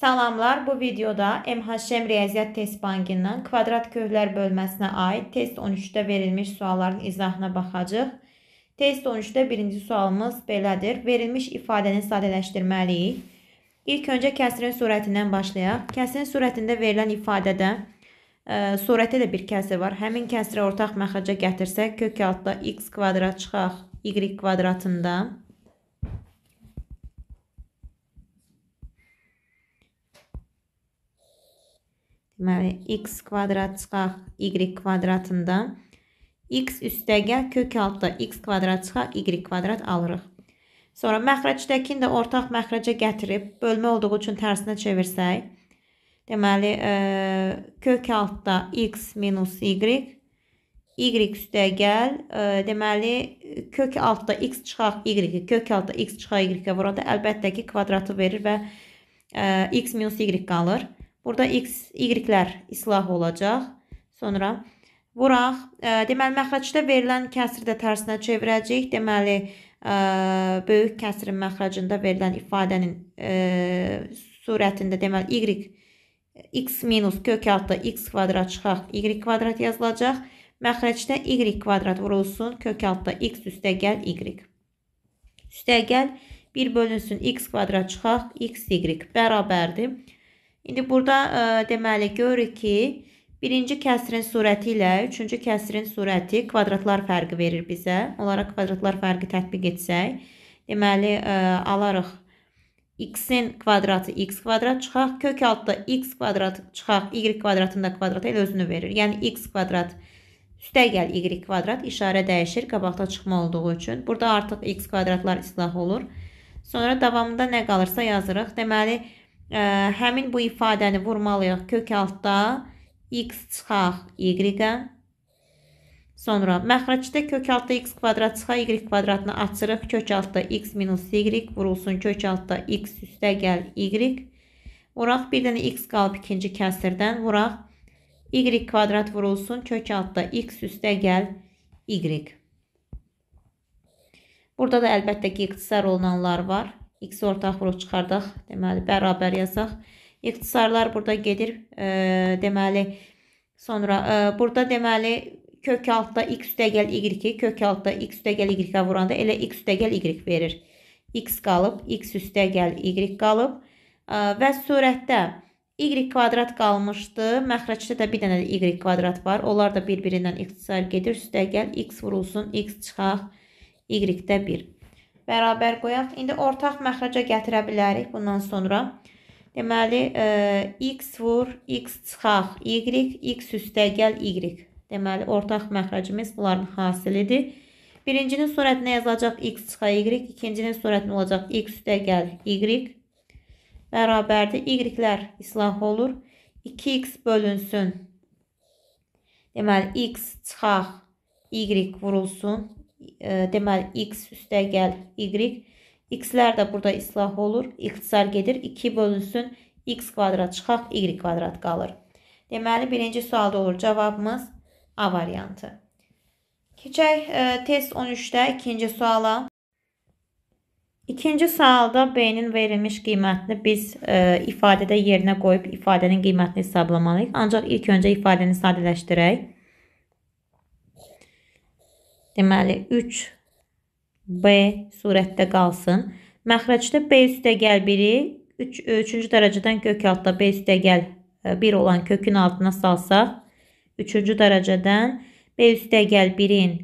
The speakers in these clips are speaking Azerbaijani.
Salamlar, bu videoda MHM Riyaziyyat Test Bankından kvadrat köhlər bölməsinə aid test 13-də verilmiş sualların izahına baxacaq. Test 13-də birinci sualımız belədir. Verilmiş ifadəni sadələşdirməliyik. İlk öncə kəsirin sürətindən başlayaq. Kəsirin sürətində verilən ifadədə ə, e, sürətə də bir kəsir var. Həmin kəsirə ortaq məxrəcə gətirsək, kök altda x kvadrat çıxaq y kvadratında. Deməli, x kvadrat çıxaq, y kvadratından. x üstəgə kök altda x kvadrat çıxaq, y kvadrat alırıq. Sonra məxrəcdəkini də ortaq məxrəcə gətirib, bölmə olduğu üçün tərsinə çevirsək, deməli, e, kök altda x minus y, y üstəgəl, e, deməli, kök altda x çıxaq, y, kök altda x çıxaq, y-ə vuranda əlbəttə ki, kvadratı verir və e, x minus y qalır. Burada x, y-lər islah olacaq. Sonra vuraq. E, deməli, məxrəcdə verilən kəsiri də tərsinə çevirəcəyik. Deməli, e, böyük kəsirin məxrəcində verilən ifadənin e, surətində, deməli, y x minus kök altda x kvadrat çıxaq, y kvadrat yazılacaq. Məxrəcdə y kvadrat vurulsun, kök altda x üstə gəl, y. Üstə gəl, 1 bölünsün, x kvadrat çıxaq, x, y bərabərdir. İndi burada ə, e, deməli görürük ki, birinci kəsrin sürəti ilə üçüncü kəsrin sürəti kvadratlar fərqi verir bizə. Onlara kvadratlar fərqi tətbiq etsək, deməli ə, e, alarıq x-in kvadratı x kvadrat çıxaq, kök altda x kvadrat çıxaq, y kvadratında kvadrat elə özünü verir. Yəni x kvadrat üstəgəl y kvadrat işarə dəyişir qabaqda çıxma olduğu üçün. Burada artıq x kvadratlar islah olur. Sonra davamında nə qalırsa yazırıq. Deməli, ə, həmin bu ifadəni vurmalıyıq kök altda x çıxaq y-ə. Sonra məxrəcdə kök altda x kvadrat çıxaq y kvadratını açırıq. Kök altda x minus y vurulsun kök altda x üstə gəl y. Vuraq bir dənə x qalıb ikinci kəsirdən vuraq. y kvadrat vurulsun kök altda x üstə gəl y. Burada da əlbəttə ki, ixtisar olunanlar var x ortaq vuruq çıxardaq, deməli bərabər yazaq. İxtisarlar burada gedir. E, deməli sonra e, burada deməli kök altda x üstəgəl y, kök altda x üstəgəl y-ə vuranda elə x üstəgəl y verir. x qalıb, x üstəgəl y qalıb e, və sürətdə y kvadrat qalmışdı. Məxrəcdə də bir dənə də y kvadrat var. Onlar da bir-birindən ixtisar gedir. Üstəgəl x vurulsun, x çıxaq, y-də 1 bərabər qoyaq. İndi ortaq məxraca gətirə bilərik bundan sonra. Deməli, e, x vur, x çıxaq, y, x üstə gəl, y. Deməli, ortaq məxracımız bunların hasilidir. Birincinin surətinə yazılacaq x çıxa y, ikincinin surətinə olacaq x üstə gəl, y. Bərabərdir, y-lər islah olur. 2x bölünsün. Deməli, x çıxaq, y vurulsun deməli x üstə gəl y. x-lər də burada islah olur. İxtisar gedir. 2 bölünsün x kvadrat çıxaq y kvadrat qalır. Deməli birinci sualda olur cavabımız A variantı. Keçək e, test 13-də ikinci suala. İkinci sualda B-nin verilmiş qiymətini biz e, ifadədə yerinə qoyub ifadənin qiymətini hesablamalıyıq. Ancaq ilk öncə ifadəni sadələşdirək. Deməli 3B surətdə qalsın. Məxrəcdə B üstə gəl 1-i 3 3-cü dərəcədən kök altda B üstə gəl 1 e, olan kökün altına salsaq 3-cü dərəcədən B üstə gəl 1-in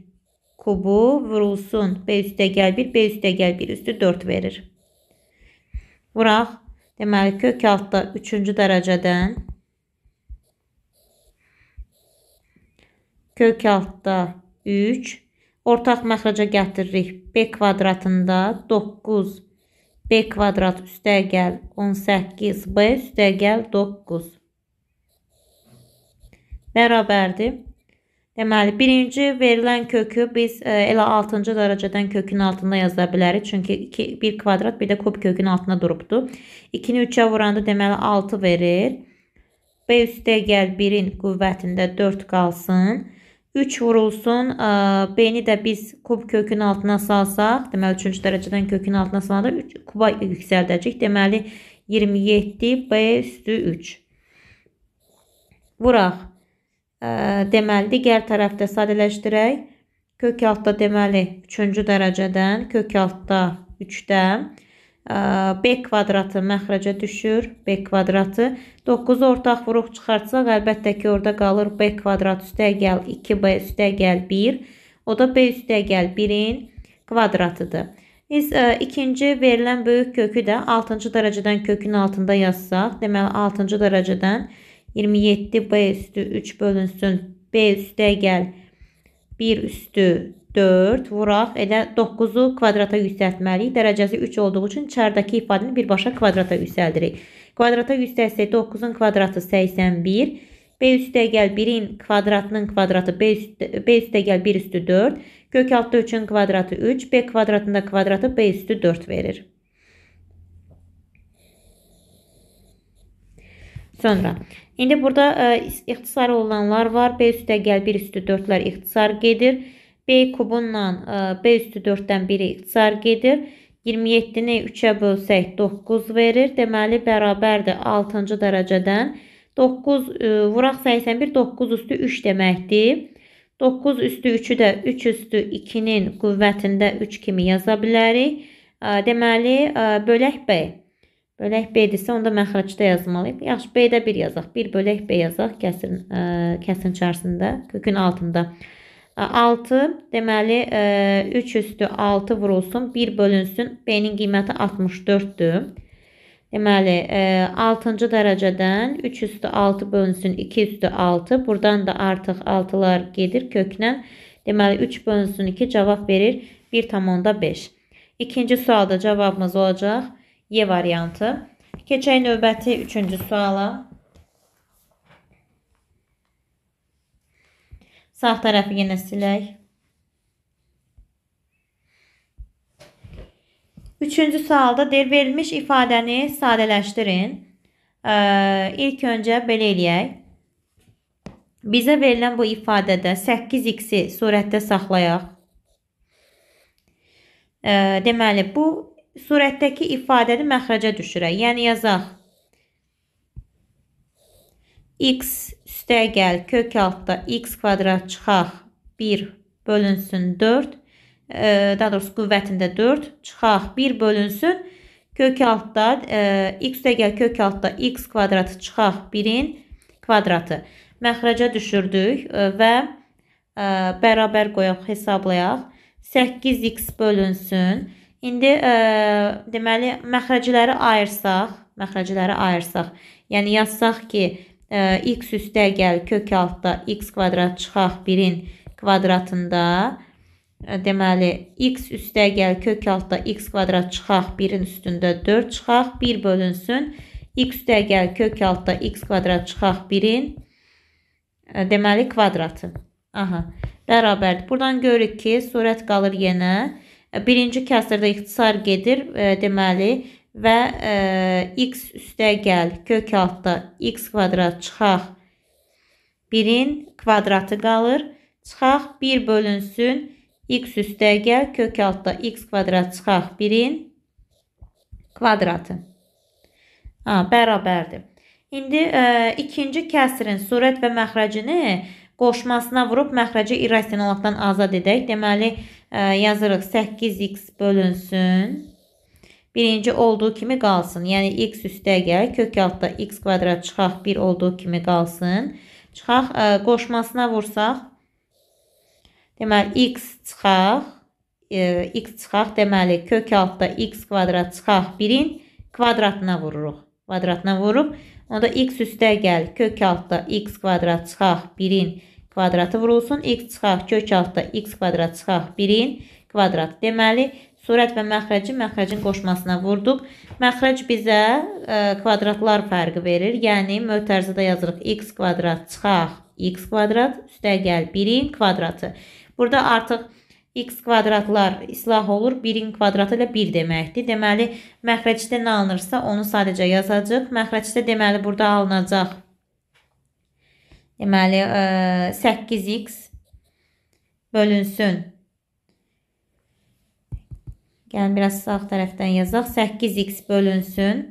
kubu vurulsun. B üstə gəl 1, B üstə gəl 1 üstü 4 verir. Vuraq. Deməli kök altda 3-cü dərəcədən kök altda 3 Ortaq məxrəcə gətiririk. B kvadratında 9 B kvadrat üstəgəl 18 B üstəgəl 9 bərabərdir. Deməli, birinci verilən kökü biz e, elə 6-cı dərəcədən kökün altında yaza bilərik. Çünki 2, 1 kvadrat bir də kub kökün altında durubdu. 2-ni 3-ə vuranda deməli 6 verir. B üstə gəl 1-in qüvvətində 4 qalsın. 3 vurulsun. B-ni də biz kub kökün altına salsaq, deməli 3-cü dərəcədən kökün altına salanda 3 kuba yüksəldəcək. Deməli 27 B üstü 3. Vuraq. Deməli digər tərəfdə sadələşdirək. Kök altda deməli 3-cü dərəcədən kök altda 3-dən B kvadratı məxrəcə düşür. B kvadratı. 9 ortaq vuruq çıxartsaq, əlbəttə ki, orada qalır B kvadrat üstə gəl 2B üstə gəl 1. O da B üstə gəl 1-in kvadratıdır. Biz ə, ikinci verilən böyük kökü də 6-cı dərəcədən kökün altında yazsaq, deməli 6-cı dərəcədən 27B üstü 3 bölünsün. B üstə gəl 1 üstü 4 vuraq elə 9-u kvadrata yüksəltməliyik. Dərəcəsi 3 olduğu üçün çardakı ifadəni birbaşa kvadrata yüksəldirik. Kvadrata yüksəlsək 9-un kvadratı 81, B üstə gəl 1-in kvadratının kvadratı B üstə, B üstə gəl 1 üstü 4, gök altı 3-ün kvadratı 3, B kvadratında kvadratı B üstü 4 verir. Sonra, indi burada ə, e, ixtisar olunanlar var. B üstə gəl 1 üstü 4-lər ixtisar gedir. B kubundan e, B üstü 4-dən 1-i ixtisar gedir. 27-ni 3-ə bölsək 9 verir. Deməli bərabərdir 6-cı dərəcədən. 9 e, vuraq 81 9 üstü 3 deməkdir. 9 üstü 3-ü də 3 üstü 2-nin qüvvətində 3 kimi yaza bilərik. E, deməli bölək B. Bölək B-dirsə onda mən xərcdə yazmalıyıq. Yaxşı B-də 1 yazaq. 1 bölək B yazaq kəsin, kəsin içərisində, kökün altında. 6 deməli 3 e, üstü 6 vurulsun 1 bölünsün. B-nin qiyməti 64-dür. Deməli 6-cı e, dərəcədən 3 üstü 6 bölünsün 2 üstü 6. Buradan da artıq 6-lar gedir kökdən. Deməli 3 bölünsün 2 cavab verir 1,5. İkinci sualda cavabımız olacaq Y variantı. Keçək növbəti üçüncü suala. Sağ tərəfi yenə silək. Üçüncü sualda deyir, verilmiş ifadəni sadələşdirin. Ə, ilk öncə belə eləyək. Bizə verilən bu ifadədə 8x-i surətdə saxlayaq. Ə, deməli, bu surətdəki ifadəni məxrəcə düşürək. Yəni, yazaq. x üstəgəl kök altda x kvadrat çıxaq 1 bölünsün 4. E, daha doğrusu qüvvətində 4 çıxaq 1 bölünsün kök altda e, x üstəgəl kök altda x kvadratı çıxaq 1-in kvadratı. Məxrəcə düşürdük e, və e, bərabər qoyaq, hesablayaq. 8x bölünsün. İndi e, deməli məxrəcləri ayırsaq, məxrəcləri ayırsaq, yəni yazsaq ki, x üstə gəl kök altda x kvadrat çıxaq 1-in kvadratında. Deməli, x üstə gəl kök altda x kvadrat çıxaq 1-in üstündə 4 çıxaq 1 bölünsün. x üstə gəl kök altda x kvadrat çıxaq 1-in deməli kvadratı. Aha, bərabərdir. Buradan görürük ki, surət qalır yenə. Birinci kəsirdə ixtisar gedir. Deməli, və e, x üstə gəl kök altda x kvadrat çıxaq 1-in kvadratı qalır. Çıxaq 1 bölünsün x üstə gəl kök altda x kvadrat çıxaq 1-in kvadratı. Ha, bərabərdir. İndi e, ikinci kəsrin surət və məxrəcini qoşmasına vurub məxrəci irrasionallıqdan azad edək. Deməli, e, yazırıq 8x bölünsün birinci olduğu kimi qalsın. Yəni x üstə gəl, kök altda x kvadrat çıxaq 1 olduğu kimi qalsın. Çıxaq ə, qoşmasına vursaq. Deməli x çıxaq, ə, e, x çıxaq, deməli kök altda x kvadrat çıxaq 1-in kvadratına vururuq. Kvadratına vurub onda x üstə gəl, kök altda x kvadrat çıxaq 1-in kvadratı vurulsun. x çıxaq, kök altda x kvadrat çıxaq 1-in kvadratı. Deməli Sürət və məxrəci məxrəcin qoşmasına vurduq. Məxrəc bizə ə, e, kvadratlar fərqi verir. Yəni mötərzədə yazırıq x kvadrat çıxaq x kvadrat üstəgəl 1-in kvadratı. Burada artıq x kvadratlar islah olur. 1-in kvadratı ilə 1 deməkdir. Deməli, məxrəcdə nə alınırsa, onu sadəcə yazacaq. Məxrəcdə deməli burada alınacaq. Deməli, 8x e, bölünsün Gəlin biraz sağ tərəfdən yazaq. 8x bölünsün.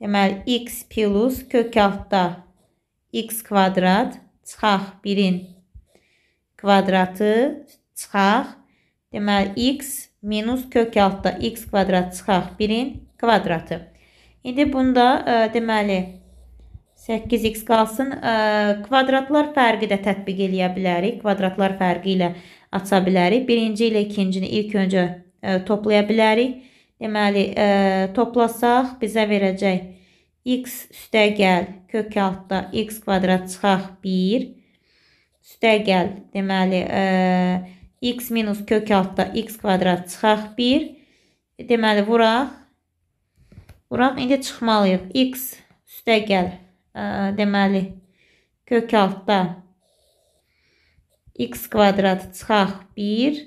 Deməli, x plus kök altda x kvadrat çıxaq 1-in kvadratı çıxaq. Deməli, x minus kök altda x kvadrat çıxaq 1-in kvadratı. İndi bunda ə, e, deməli 8x qalsın. Ə, e, kvadratlar fərqi də tətbiq eləyə bilərik. Kvadratlar fərqi ilə aça bilərik. Birinci ilə ikincini ilk öncə E, toplaya bilərik. Deməli, e, toplasaq bizə verəcək x üstə gəl kök altda x kvadrat çıxaq 1 üstə gəl deməli e, x minus kök altda x kvadrat çıxaq 1 deməli vuraq vuraq indi çıxmalıyıq x üstə gəl deməli kök altda x kvadrat çıxaq 1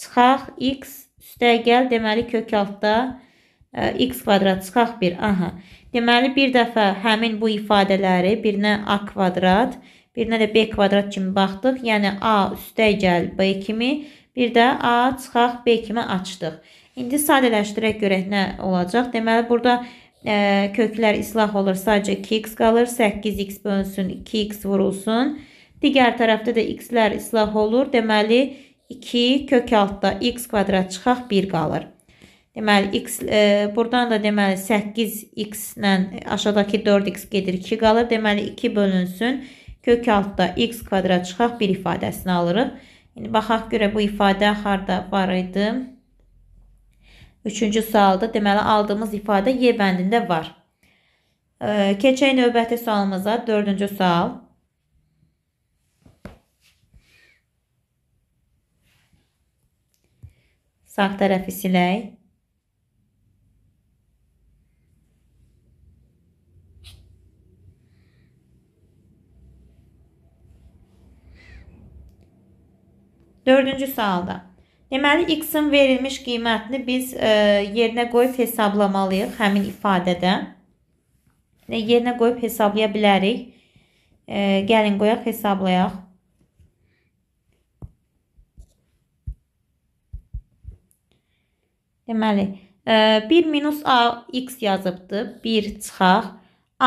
Çıxaq x üstəgəl deməli kök altda ə, e, x kvadrat çıxaq 1. Aha. Deməli bir dəfə həmin bu ifadələri birinə a kvadrat, birinə də b kvadrat kimi baxdıq. Yəni a üstəgəl b kimi, bir də a çıxaq b kimi açdıq. İndi sadələşdirək görək nə olacaq. Deməli burada ə, e, köklər islah olur. Sadəcə 2x qalır. 8x bölünsün, 2x vurulsun. Digər tərəfdə də x-lər islah olur. Deməli 2 kök altda x kvadrat çıxaq 1 qalır. Deməli x e, burdan da deməli 8x ilə aşağıdakı 4x gedir 2 qalır. Deməli 2 bölünsün. Kök altda x kvadrat çıxaq 1 ifadəsini alırıq. İndi baxaq görə bu ifadə harda var idi? 3-cü sualda deməli aldığımız ifadə Y bəndində var. E, keçək növbəti sualımıza 4-cü sual. Sağ tərəfi silək. Dördüncü sualda. Deməli, x-in verilmiş qiymətini biz e, yerinə qoyub hesablamalıyıq həmin ifadədə. Yerinə qoyub hesablaya bilərik. E, gəlin qoyaq, hesablayaq. Deməli, 1 e, minus a x yazıbdır. 1 çıxaq.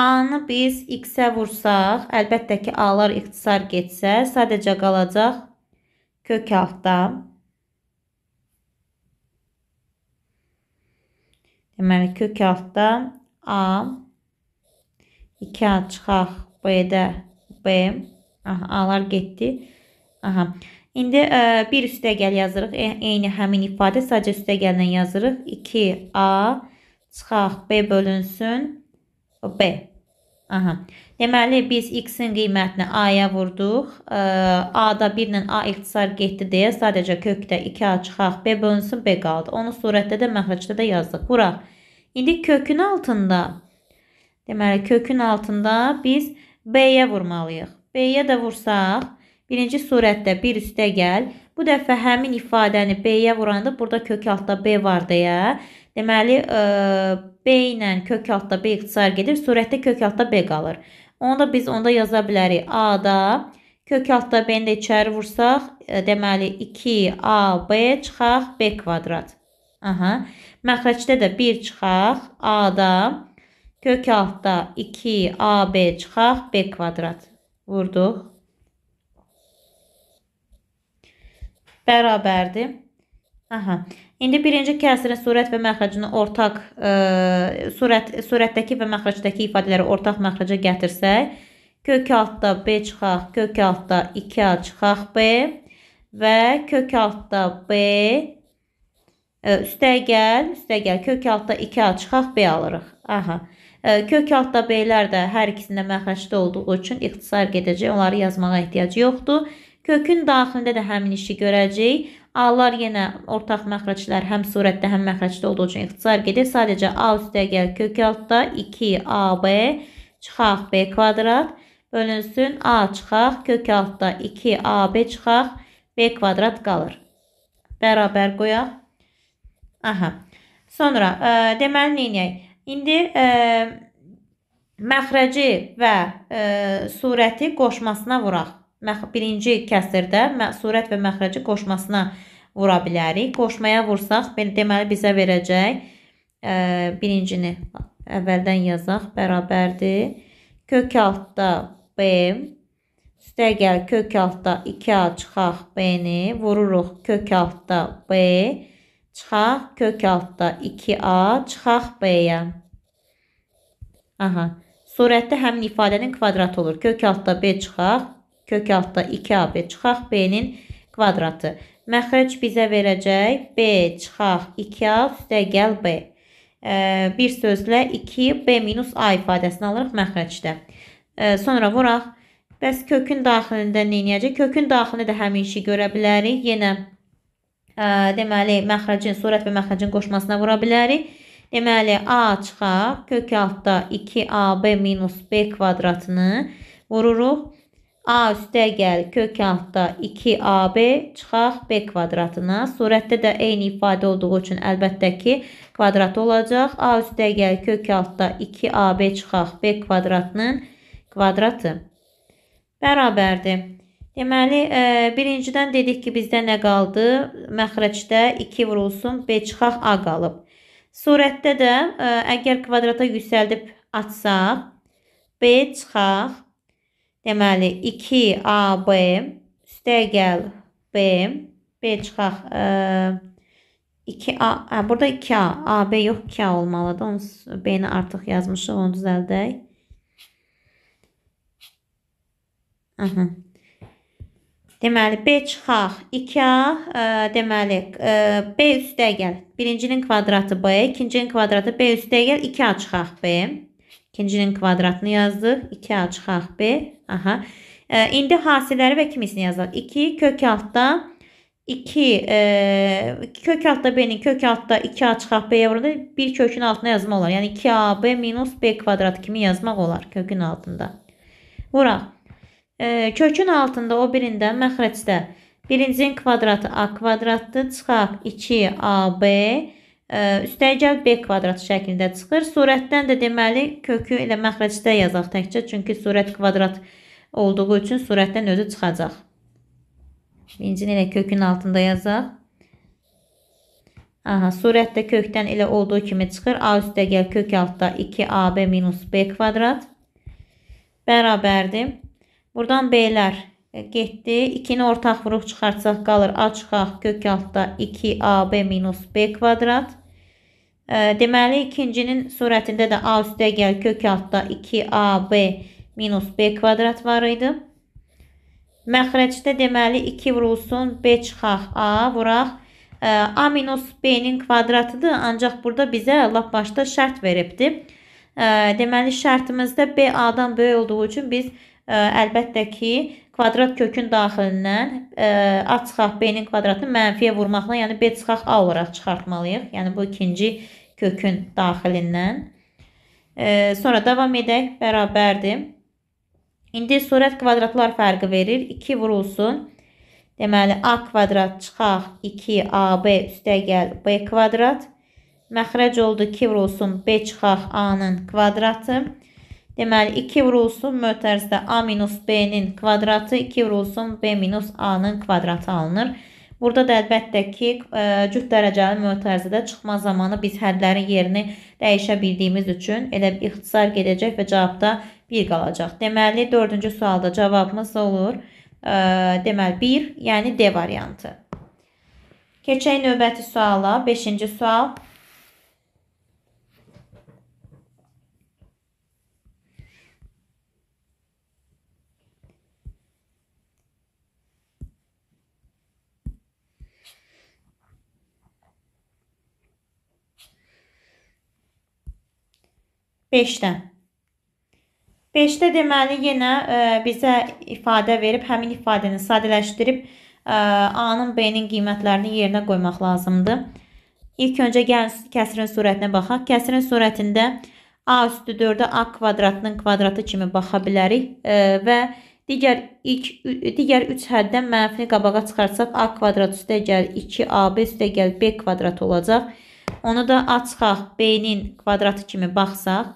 A-nı biz x-ə vursaq, əlbəttə ki, a-lar ixtisar getsə, sadəcə qalacaq kök altda. Deməli, kök altda a, 2a çıxaq, b-də b, aha, a-lar getdi. Aha, İndi ə, e, bir üstə gəl yazırıq. E, eyni həmin ifadə sadəcə üstə gəldən yazırıq. 2A çıxaq B bölünsün B. Aha. Deməli biz x-in qiymətini a-ya vurduq. E, A-da 1 ilə a ixtisar getdi deyə sadəcə kökdə 2a çıxaq B bölünsün B qaldı. Onu surətdə də məxrəcdə də yazdıq. Buraq. İndi kökün altında deməli kökün altında biz B-yə vurmalıyıq. B-yə də vursaq Birinci surətdə 1 üstə gəl. Bu dəfə həmin ifadəni B-yə vuranda burada kök altda B var deyə. Deməli, e, B ilə kök altda B ixtisar gedir. Surətdə kök altda B qalır. Onu da biz onda yaza bilərik. A-da kök altda B-ni də içəri vursaq, e, deməli 2AB çıxaq B kvadrat. Aha. Məxrəcdə də 1 çıxaq. A-da kök altda 2AB çıxaq B kvadrat. Vurduq. bərabərdir. Aha. İndi birinci kəsirin sürət və məxrəcini ortaq e, sürət sürətdəki və məxrəcdəki ifadələri ortaq məxrəcə gətirsək, kök altda B çıxaq, kök altda 2A çıxaq B və kök altda B e, üstə gəl, üstə gəl, kök altda 2A çıxaq B alırıq. Aha. E, kök altda B-lər də hər ikisində məxrəcdə olduğu üçün ixtisar gedəcək. Onları yazmağa ehtiyac yoxdur. Kökün daxilində də həmin işi görəcəyik. A-lar yenə ortaq məxrəclər həm surətdə, həm məxrəcdə olduğu üçün ixtisar gedir. Sadəcə A üstə gəl kök altda 2AB çıxaq B kvadrat bölünsün A çıxaq kök altda 2AB çıxaq B kvadrat qalır. Bərabər qoyaq. Aha. Sonra ə, e, deməli neyinəyik? İndi ə, e, məxrəci və ə, e, surəti qoşmasına vuraq birinci kəsirdə surət və məxrəci qoşmasına vura bilərik. Qoşmaya vursaq, deməli bizə verəcək ə, birincini əvvəldən yazaq, bərabərdir. Kök altda B, üstəgəl kök altda 2A çıxaq B-ni, vururuq kök altda B, çıxaq kök altda 2A, çıxaq B-yə. Aha, surətdə həmin ifadənin kvadratı olur. Kök altda B çıxaq, kök altda 2AB çıxaq B-nin kvadratı. Məxrəc bizə verəcək B çıxaq 2A üstəgəl B. E, bir sözlə 2B minus A ifadəsini alırıq məxrəcdə. E, sonra vuraq. Bəs kökün daxilində nə edəcək? Kökün daxilində də həmin işi görə bilərik. Yenə ə, deməli məxrəcin surət və məxrəcin qoşmasına vura bilərik. Deməli A çıxaq kök altda 2AB minus B kvadratını vururuq. A üstə gəl kök altda 2AB çıxaq B kvadratına. Surətdə də eyni ifadə olduğu üçün əlbəttə ki, kvadrat olacaq. A üstə gəl kök altda 2AB çıxaq B kvadratının kvadratı. Bərabərdir. Deməli, e, birincidən dedik ki, bizdə nə qaldı? Məxrəcdə 2 vurulsun, B çıxaq A qalıb. Surətdə də e, əgər kvadrata yüksəldib açsaq, B çıxaq Deməli 2AB üstəgəl B B çıxaq. E, 2A, hə, burada 2A, AB yox 2A olmalıdır. Onu B-ni artıq yazmışıq, onu düzəldək. Aha. Deməli, B çıxaq 2A, e, deməli, e, B üstə gəl. Birincinin kvadratı B, ikincinin kvadratı B üstə gəl, 2A çıxaq B. İkincinin kvadratını yazdıq. 2A çıxaq B. Aha. E, indi hasiləri və kimisini yazaq. 2 kök altda 2 e, kök altda B-nin kök altda 2A çıxaq B-yə burada bir kökün altına yazma olar. Yəni 2AB minus B kvadrat kimi yazmaq olar kökün altında. Vuraq. E, kökün altında o birindən məxrəcdə birincinin kvadratı A kvadratdır. Çıxaq 2AB minus Üstəyəcəl B kvadrat şəklində çıxır. Surətdən də deməli kökü elə məxrəcdə yazaq təkcə. Çünki surət kvadrat olduğu üçün surətdən özü çıxacaq. Birincini elə kökün altında yazaq. Aha, surət də kökdən elə olduğu kimi çıxır. A üstə gəl kök altda 2AB minus B kvadrat bərabərdir. Buradan B-lər E, getdi. 2-ni ortaq vurub çıxartsaq qalır A çıxaq kök altda 2AB minus B kvadrat. E, deməli, ikincinin surətində də A üstə gəl kök altda 2AB minus B kvadrat var idi. Məxrəcdə deməli 2 vurulsun, B çıxaq, A vuraq. E, A minus B-nin kvadratıdır, ancaq burada bizə lap başda şərt veribdir. Deməli, şərtimizdə B A-dan böyük olduğu üçün biz əlbəttə ki, kvadrat kökün daxilindən ə, e, A çıxaq B-nin kvadratını mənfiyə vurmaqla, yəni B çıxaq A olaraq çıxartmalıyıq. Yəni bu ikinci kökün daxilindən. Ə, e, sonra davam edək, bərabərdir. İndi sürət kvadratlar fərqi verir. 2 vurulsun. Deməli A kvadrat çıxaq 2AB üstə gəl B kvadrat. Məxrəc oldu 2 vurulsun B çıxaq A-nın kvadratı. Deməli 2 vurulsun mötərizdə A minus B-nin kvadratı 2 vurulsun B minus A-nın kvadratı alınır. Burada da əlbəttə ki, e, cüt dərəcəli mötərizədə çıxma zamanı biz hədlərin yerini dəyişə bildiyimiz üçün elə bir ixtisar gedəcək və cavabda 1 qalacaq. Deməli 4-cü sualda cavabımız olur. E, deməli 1, yəni D variantı. Keçək növbəti suala, 5-ci sual. 5-dən. 5-də deməli yenə ə, e, bizə ifadə verib, həmin ifadəni sadələşdirib e, A-nın B-nin qiymətlərini yerinə qoymaq lazımdır. İlk öncə gəlin kəsirin surətinə baxaq. Kəsirin surətində A üstü 4-ə A kvadratının kvadratı kimi baxa bilərik ə, e, və digər ilk digər 3 həddən mənfini qabağa çıxartsaq A kvadrat üstə gəl 2AB üstə gəl B kvadrat olacaq. Onu da A çıxaq B-nin kvadratı kimi baxsaq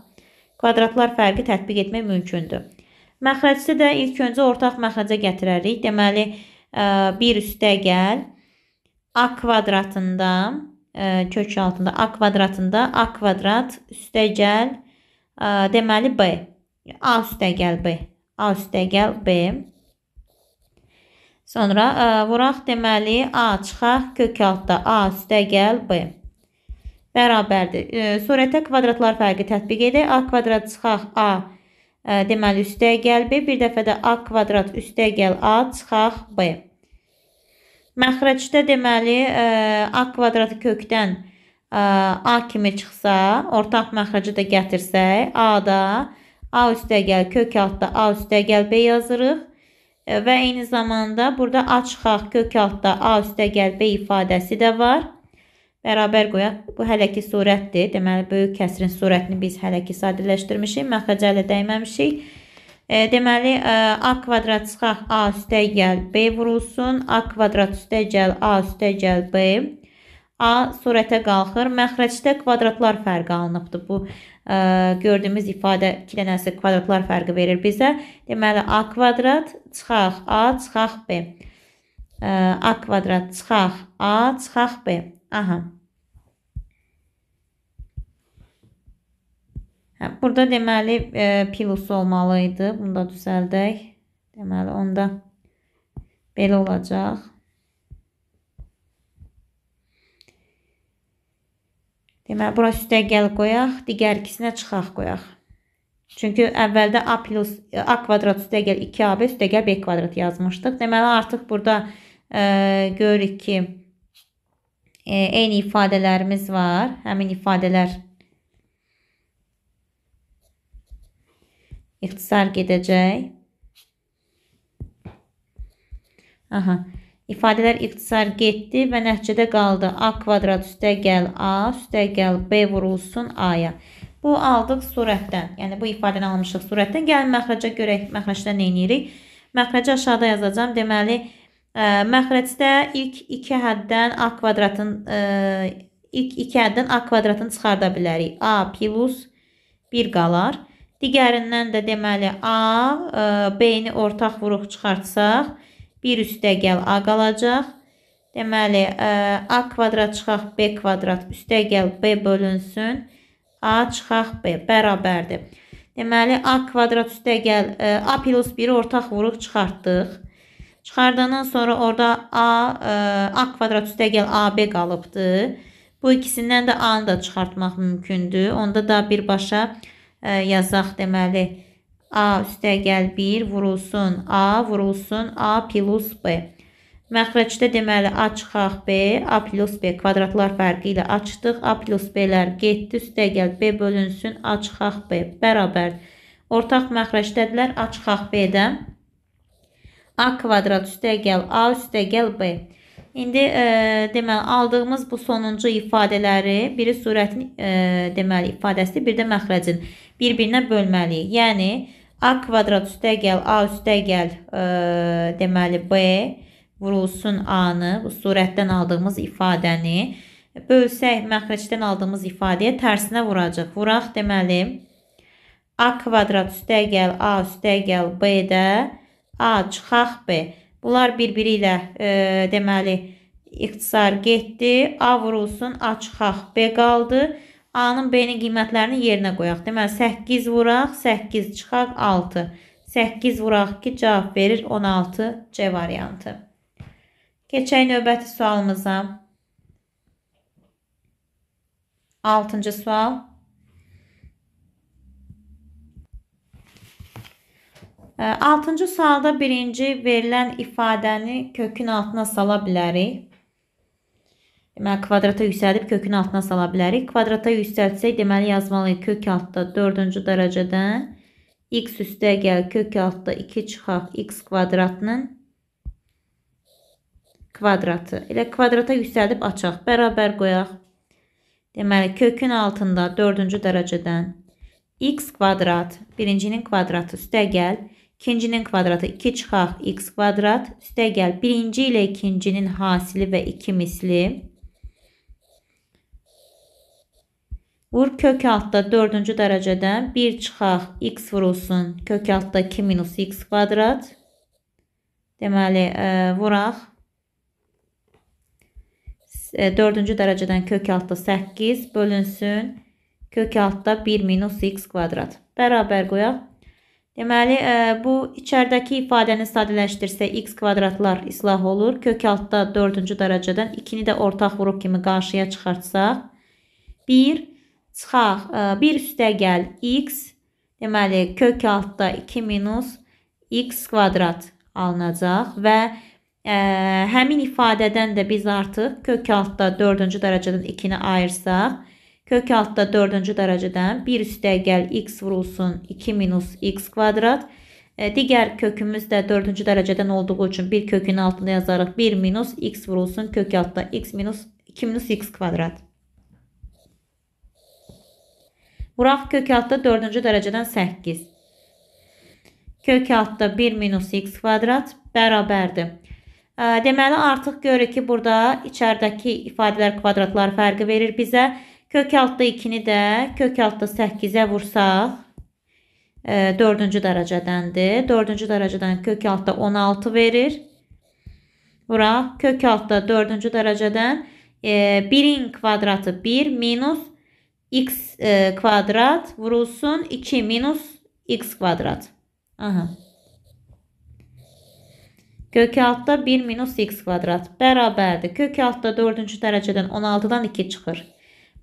kvadratlar fərqi tətbiq etmək mümkündür. Məxrəcdə də ilk öncə ortaq məxrəcə gətirərik. Deməli, 1 e, üstə gəl a kvadratında e, kök altında a kvadratında a kvadrat üstə gəl e, deməli b. a üstə gəl b. a üstə gəl b. Sonra vuraq deməli a çıxaq kök altda a üstə gəl b bərabərdir. E, sürətə kvadratlar fərqi tətbiq edək. A kvadrat çıxaq A e, deməli üstəyə gəl B. Bir dəfə də A kvadrat üstəyə gəl A çıxaq B. Məxrəcdə deməli e, A kvadrat kökdən e, A kimi çıxsa, ortaq məxrəcə də gətirsək, A-da A üstəyə gəl kök altda A üstəyə gəl B yazırıq. E, və eyni zamanda burada A çıxaq kök altda A üstəyə gəl B ifadəsi də var. Bərabər qoyaq. Bu hələ ki surətdir. Deməli, böyük kəsrin surətini biz hələ ki sadələşdirmişik. Məxrəcə ilə dəyməmişik. E, deməli, e, A kvadrat çıxaq A üstə gəl B vurulsun. A kvadrat üstə gəl A üstə gəl B. A surətə qalxır. Məxrəcdə kvadratlar fərqi alınıbdır. Bu ə, e, gördüyümüz ifadə 2 dənəsi kvadratlar fərqi verir bizə. Deməli A kvadrat çıxaq A çıxaq B. Ə, e, A kvadrat çıxaq A çıxaq B. Aha. Hə, burada deməli e, pilusu olmalı idi. Bunu da düzəldək. Deməli onda belə olacaq. Deməli bura üstə gəl qoyaq, digər ikisinə çıxaq qoyaq. Çünki əvvəldə a plus e, a kvadrat üstə gəl 2ab üstə gəl b kvadrat yazmışdıq. Deməli artıq burada e, görürük ki, E, eyni ifadələrimiz var. Həmin ifadələr ixtisar gedəcək. Aha. İfadələr ixtisar getdi və nəticədə qaldı a kvadrat üstəgəl a üstəgəl b vurulsun a-ya. Bu aldıq surətdən. Yəni bu ifadəni almışıq surətdən. Gəlin məxrəcə görək. Məxrəcdə nə edirik? Məxrəcə aşağıda yazacağam. Deməli, Məxrəcdə ilk 2 həddən A kvadratın ə, e, ilk 2 həddən A kvadratını çıxarda bilərik. A plus 1 qalar. Digərindən də deməli A ə, e, B-ni ortaq vuruq çıxartsaq 1 üstə gəl A qalacaq. Deməli ə, e, A kvadrat çıxaq B kvadrat üstə gəl B bölünsün. A çıxaq B bərabərdir. Deməli A kvadrat üstə gəl A plus 1-i ortaq vuruq çıxartdıq. Çıxardandan sonra orada A, e, A kvadrat üstəgəl AB qalıbdır. Bu ikisindən də A-nı da çıxartmaq mümkündür. Onda da birbaşa e, yazaq deməli. A üstəgəl 1 vurulsun A vurulsun A plus B. Məxrəcdə deməli A çıxaq B, A plus B kvadratlar fərqi ilə açdıq. A plus B-lər getdi, üstəgəl B bölünsün A çıxaq B bərabər. Ortaq məxrəcdədirlər A çıxaq B-dən. A kvadrat üstə gəl A üstə gəl B. İndi e, deməli aldığımız bu sonuncu ifadələri biri surətin e, deməli ifadəsidir, bir də məxrəcin bir-birinə bölməliyik. Yəni A kvadrat üstə gəl A üstə gəl e, deməli B vurulsun A-nı, bu surətdən aldığımız ifadəni bölsək məxrəcdən aldığımız ifadəyə tərsinə vuracaq. Vuraq deməli A kvadrat üstə gəl A üstə gəl B-də ac, xaxb. Bunlar bir-biri ilə e, deməli ixtisar getdi. A vurulsun, ac, xax, B qaldı. A-nın B-nin qiymətlərini yerinə qoyaq. Deməli 8 vuraq, 8 çıxaq, 6. 8 vuraq ki, cavab verir 16 C variantı. Keçək növbəti sualımıza. 6-cı sual. 6-cı sualda birinci verilən ifadəni kökün altına sala bilərik. Deməli, kvadrata yüksəldib kökün altına sala bilərik. Kvadrata yüksəltsək, deməli yazmalıyıq kök altda 4-cü dərəcədən x üstə gəl, kök altda 2 çıxaq, x kvadratının kvadratı. Elə kvadrata yüksəldib açaq, bərabər qoyaq. Deməli, kökün altında 4-cü dərəcədən x kvadrat, birincinin kvadratı üstə gəl, İkincinin kvadratı 2 çıxaq x kvadrat. Üstə gəl birinci ilə ikincinin hasili və 2 misli. Vur kök altda 4-cü dərəcədən 1 çıxaq x vurulsun. Kök altda 2 minus x kvadrat. Deməli, ə, e, vuraq. 4-cü e, dərəcədən kök altda 8 bölünsün. Kök altda 1 minus x kvadrat. Bərabər qoyaq. Deməli, e, bu içərdəki ifadəni sadələşdirsə x kvadratlar islah olur. Kök altda 4-cü dərəcədən 2-ni də ortaq vuruq kimi qarşıya çıxartsaq, 1 çıxaq, 1 e, üstə gəl x, deməli kök altda 2 minus x kvadrat alınacaq və ə, e, həmin ifadədən də biz artıq kök altda 4-cü dərəcədən 2-ni ayırsaq, Kök altda 4-cü dərəcədən 1 üstə gəl x vurulsun 2 minus x kvadrat. E, digər kökümüz də 4-cü dərəcədən olduğu üçün bir kökün altında yazarıq 1 minus x vurulsun kök altda x minus 2 minus x kvadrat. Vuraq kök altda 4-cü dərəcədən 8. Kök altda 1 minus x kvadrat bərabərdir. E, deməli artıq görürük ki, burada içərdəki ifadələr kvadratlar fərqi verir bizə. Kök altda 2-ni də kök altda 8-ə vursaq, 4-cü e, dərəcədəndir. 4-cü dərəcədən kök altda 16 verir. Bura kök altda 4-cü dərəcədən 1-in e, kvadratı 1 minus x e, kvadrat vurulsun 2 minus x kvadrat. Aha. Kök altda 1 minus x kvadrat bərabərdir. Kök altda 4-cü dərəcədən 16-dan 2 çıxır.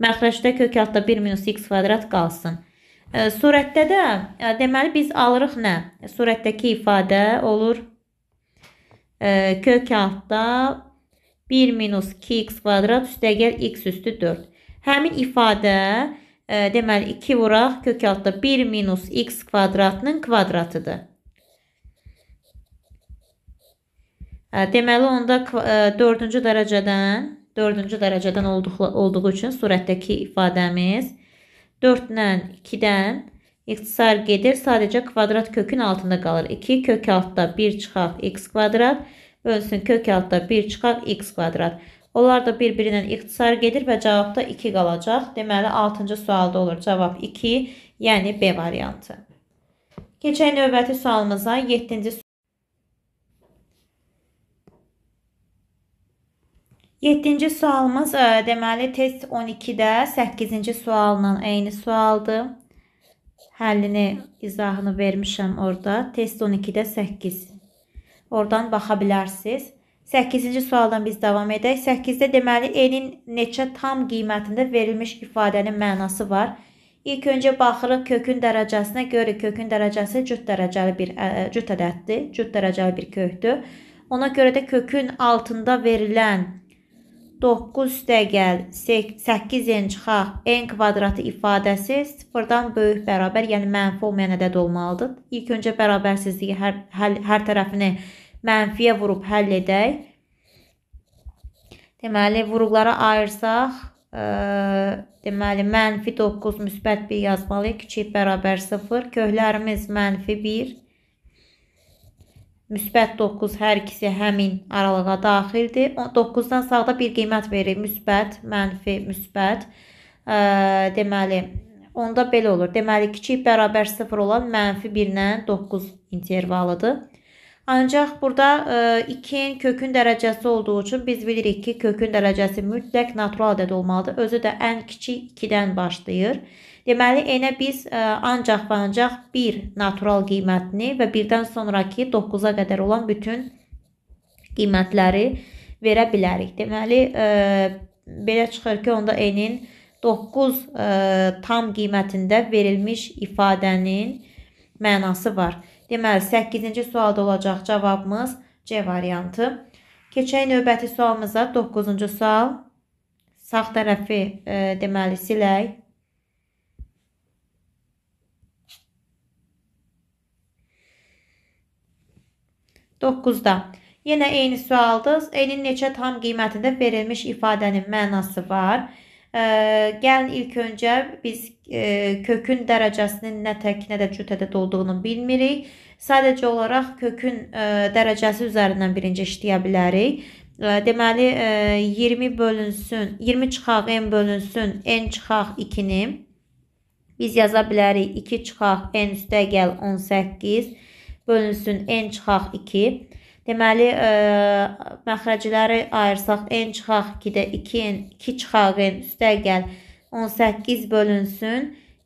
Məxrəcdə kök altda 1 minus x kvadrat qalsın. Surətdə də deməli biz alırıq nə? Surətdəki ifadə olur kök altda 1 minus 2x kvadrat üstəgəl x üstü 4. Həmin ifadə deməli 2 vuraq kök altda 1 minus x kvadratının kvadratıdır. Deməli onda 4-cü dərəcədən dördüncü dərəcədən olduqla, olduğu üçün surətdəki ifadəmiz 4-dən 2-dən ixtisar gedir. Sadəcə kvadrat kökün altında qalır. 2 kök altda 1 çıxaq x kvadrat bölsün kök altda 1 çıxaq x kvadrat. Onlar da bir-birinə ixtisar gedir və cavabda 2 qalacaq. Deməli 6-cı sualda olur cavab 2, yəni B variantı. Keçək növbəti sualımıza 7-ci 7-ci sualımız e, deməli test 12-də 8-ci sualla eyni sualdır. Həllini, izahını vermişəm orada. Test 12-də 8. Oradan baxa bilərsiniz. 8-ci sualdan biz davam edək. 8-də deməli enin neçə tam qiymətində verilmiş ifadənin mənası var. İlk öncə baxırıq kökün dərəcəsinə görə kökün dərəcəsi cüt dərəcəli bir cüt ədəddir, cüt dərəcəli bir kökdür. Ona görə də kökün altında verilən 9 dəgəl 8-in çıxaq n kvadratı ifadəsi 0-dan böyük bərabər, yəni mənfi olmayan ədəd olmalıdır. İlk öncə bərabərsizliyi hər, hər, hər tərəfini mənfiyə vurub həll edək. Deməli, vuruqlara ayırsaq, ə, e, deməli, mənfi 9 müsbət 1 yazmalıyıq, kiçik bərabər 0, köhlərimiz mənfi 1, müsbət 9 hər ikisi həmin aralığa daxildir. 9-dan sağda bir qiymət verir. Müsbət, mənfi, müsbət. E, deməli, onda belə olur. Deməli, kiçik bərabər 0 olan mənfi 1 ilə 9 intervalıdır. Ancaq burada 2-nin kökün dərəcəsi olduğu üçün biz bilirik ki, kökün dərəcəsi mütləq natural ədəd olmalıdır. Özü də ən kiçik 2-dən başlayır. Deməli, enə biz ə, e, ancaq və ancaq 1 natural qiymətini və 1-dən sonrakı 9-a qədər olan bütün qiymətləri verə bilərik. Deməli, ə, e, belə çıxır ki, onda enin 9 ə, tam qiymətində verilmiş ifadənin mənası var. Deməli, 8-ci sualda olacaq cavabımız C variantı. Keçək növbəti sualımıza 9-cu sual. Sağ tərəfi e, deməli silək. 9-da. Yenə eyni sualdır. Elin neçə tam qiymətində verilmiş ifadənin mənası var. Ə, gəlin ilk öncə biz ə, kökün dərəcəsinin nə tək, nə də cütədəd olduğunu bilmirik. Sadəcə olaraq kökün ə, dərəcəsi üzərindən birinci işləyə bilərik. Deməli 20 bölünsün, 20 çıxaq n bölünsün, n çıxaq 2-ni. Biz yaza bilərik 2 çıxaq n üstə gəl 18 bölünsün n çıxaq 2. Deməli, ə, e, məxrəcləri ayırsaq n çıxaq 2-də 2n, 2 çıxaq n üstə gəl 18 bölünsün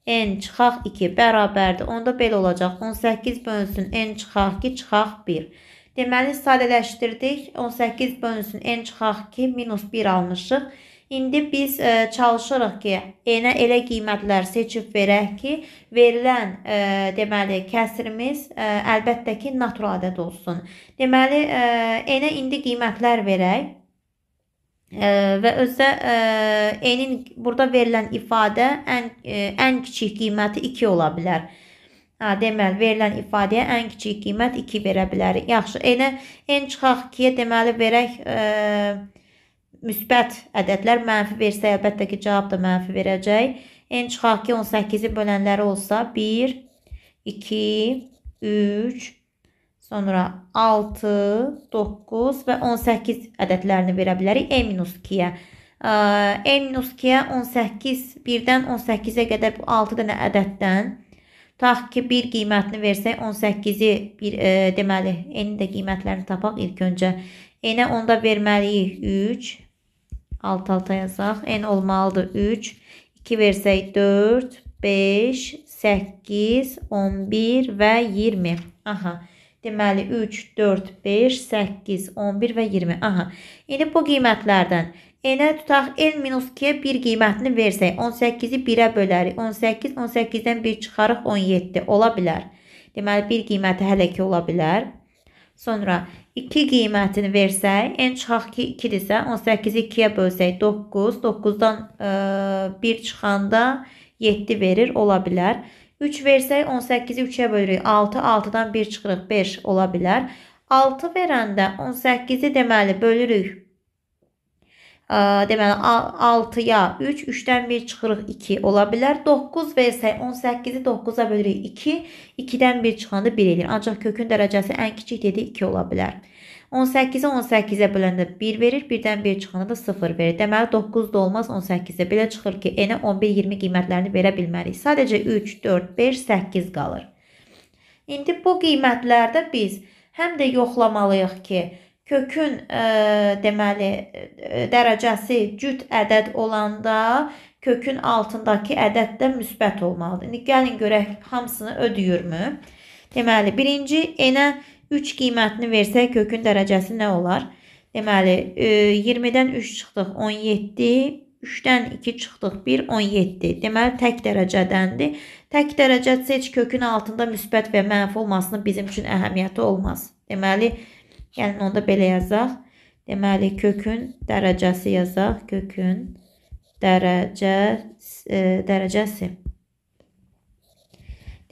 n çıxaq 2 bərabərdir. Onda belə olacaq. 18 bölünsün n çıxaq 2 çıxaq 1. Deməli, sadələşdirdik. 18 bölünsün n çıxaq 2 minus 1 almışıq. İndi biz ə, e, çalışırıq ki, enə elə qiymətlər seçib verək ki, verilən ə, e, deməli kəsirimiz ə, e, əlbəttə ki, natural ədəd olsun. Deməli, ə, enə indi qiymətlər verək. Ə, və özdə ə, enin burada verilən ifadə ən ə, ən kiçik qiyməti 2 ola bilər. Ha, deməli verilən ifadəyə ən kiçik qiymət 2 verə bilərik. Yaxşı, enə en çıxaq ki, deməli verək ə, müsbət ədədlər mənfi versə, əlbəttə ki, cavab da mənfi verəcək. En çıxaq ki, 18-i bölənləri olsa 1, 2, 3, sonra 6, 9 və 18 ədədlərini verə bilərik n-2-yə. n-2-yə 18, 1-dən 18-ə qədər bu 6 dənə ədəddən Tax ki, bir qiymətini versək, 18-i bir e, deməli, n-də qiymətlərini tapaq ilk öncə. N-ə onda verməliyik 3, Alt-alta yazaq. N olmalıdır 3. 2 versək 4, 5, 8, 11 və 20. Aha. Deməli 3, 4, 5, 8, 11 və 20. Aha. İndi bu qiymətlərdən N-ə tutaq N minus 2-yə 1 qiymətini versək. 18-i 1-ə bölərik. 18, 18-dən 1 çıxarıq 17. Ola bilər. Deməli 1 qiyməti hələ ki ola bilər. Sonra 2 qiymətini versək, n çıxaq ki 2-dirsə, 18-i 2-yə bölsək 9, 9-dan e, 1 çıxanda 7 verir, ola bilər. 3 versək 18-i 3-yə bölürük. 6, 6-dan 1 çıxırıq, 5 ola bilər. 6 verəndə 18-i deməli bölürük deməli 6-ya 3, 3-dən 1 çıxırıq 2 ola bilər. 9 və isə 18-i 9-a bölürük 2, 2-dən 1 çıxanda 1 edir. Ancaq kökün dərəcəsi ən kiçik dedi 2 ola bilər. 18-i 18-ə böləndə 1 verir, 1-dən 1 çıxanda da 0 verir. Deməli 9 da olmaz 18-də. Belə çıxır ki, n-ə 11-20 qiymətlərini verə bilmərik. Sadəcə 3, 4, 5, 8 qalır. İndi bu qiymətlərdə biz həm də yoxlamalıyıq ki, kökün e, deməli e, dərəcəsi cüt ədəd olanda kökün altındakı ədəd də müsbət olmalıdır. İndi gəlin görək hamısını ödəyirmi? Deməli, birinci enə 3 qiymətini versək kökün dərəcəsi nə olar? Deməli, 20-dən e, 3 çıxdıq 17, 3-dən 2 çıxdıq 1, 17. Deməli, tək dərəcədəndir. Tək dərəcə seç kökün altında müsbət və mənfi olmasının bizim üçün əhəmiyyəti olmaz. Deməli, 17 Gəlin onda belə yazaq. Deməli, kökün dərəcəsi yazaq. Kökün dərəcə, e, dərəcəsi.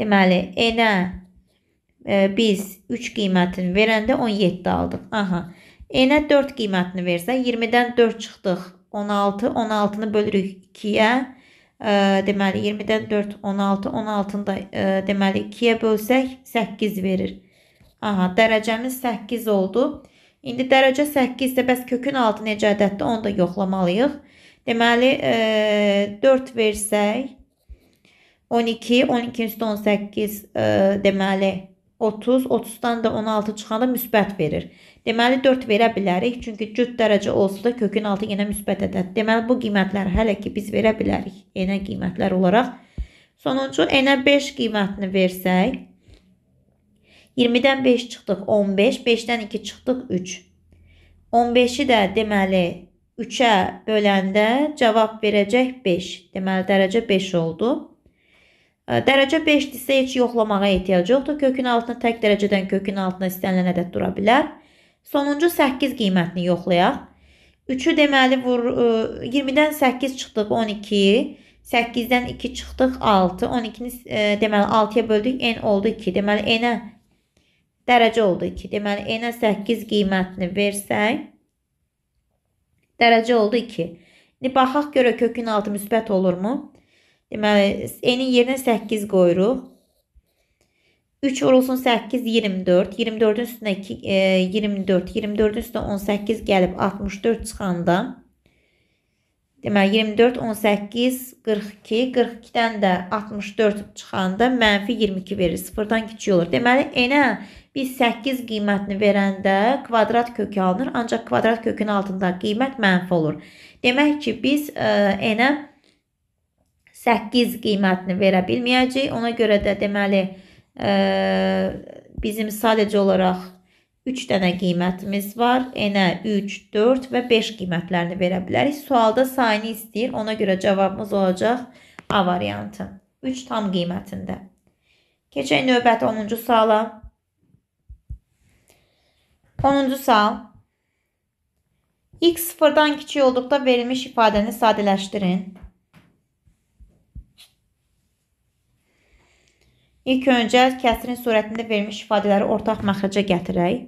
Deməli, enə e, biz 3 qiymətini verəndə 17 aldıq. Aha. Enə 4 qiymətini versə, 20-dən 4 çıxdıq. 16, 16-nı bölürük 2-yə. E, deməli, 20-dən 4, 16, 16-nı da e, deməli 2-yə bölsək 8 verir. Aha, dərəcəmiz 8 oldu. İndi dərəcə 8 isə bəs kökün altı necə ədəddir? Onu da yoxlamalıyıq. Deməli, e, 4 versək 12, 12 üstə 18 e, deməli 30, 30-dan da 16 çıxanda müsbət verir. Deməli 4 verə bilərik, çünki cüt dərəcə olsa da kökün altı yenə müsbət ədəddir. Deməli bu qiymətləri hələ ki biz verə bilərik, yenə qiymətlər olaraq. Sonuncu n-ə 5 qiymətini versək, 20-dən 5 çıxdıq 15, 5-dən 2 çıxdıq 3. 15-i də deməli 3-ə böləndə cavab verəcək 5. Deməli dərəcə 5 oldu. E, dərəcə 5-dirsə heç yoxlamağa ehtiyac yoxdur. Kökün altına tək dərəcədən kökün altına istənilən ədəd dura bilər. Sonuncu 8 qiymətini yoxlayaq. 3-ü deməli vur 20-dən e, 8 çıxdıq 12. 8-dən 2 çıxdıq 6. 12-ni e, deməli 6-ya böldük n oldu 2. Deməli n-ə dərəcə oldu 2. Deməli, n-ə 8 qiymətini versək, dərəcə oldu 2. İndi baxaq görə kökün altı müsbət olurmu? Deməli, n-in yerinə 8 qoyuruq. 3 vurulsun 8, 24. 24-ün üstünə 2, e, 24. 24-ün üstünə 18 gəlib 64 çıxanda, deməli 24, 18, 42. 42-dən də 64 çıxanda mənfi 22 verir. Sıfırdan kiçik olur. Deməli, n-ə biz 8 qiymətini verəndə kvadrat kökü alınır, ancaq kvadrat kökün altında qiymət mənfi olur. Demək ki, biz e, n-ə 8 qiymətini verə bilməyəcəyik. Ona görə də deməli e, bizim sadəcə olaraq 3 dənə qiymətimiz var. N-ə 3, 4 və 5 qiymətlərini verə bilərik. Sualda sayını istəyir. Ona görə cavabımız olacaq A variantı. 3 tam qiymətində. Keçək növbəti 10-cu suala. 10. sual. X sıfırdan kiçik olduqda verilmiş ifadəni sadələşdirin. İlk öncə kəsirin surətində verilmiş ifadələri ortaq məxrəcə gətirək.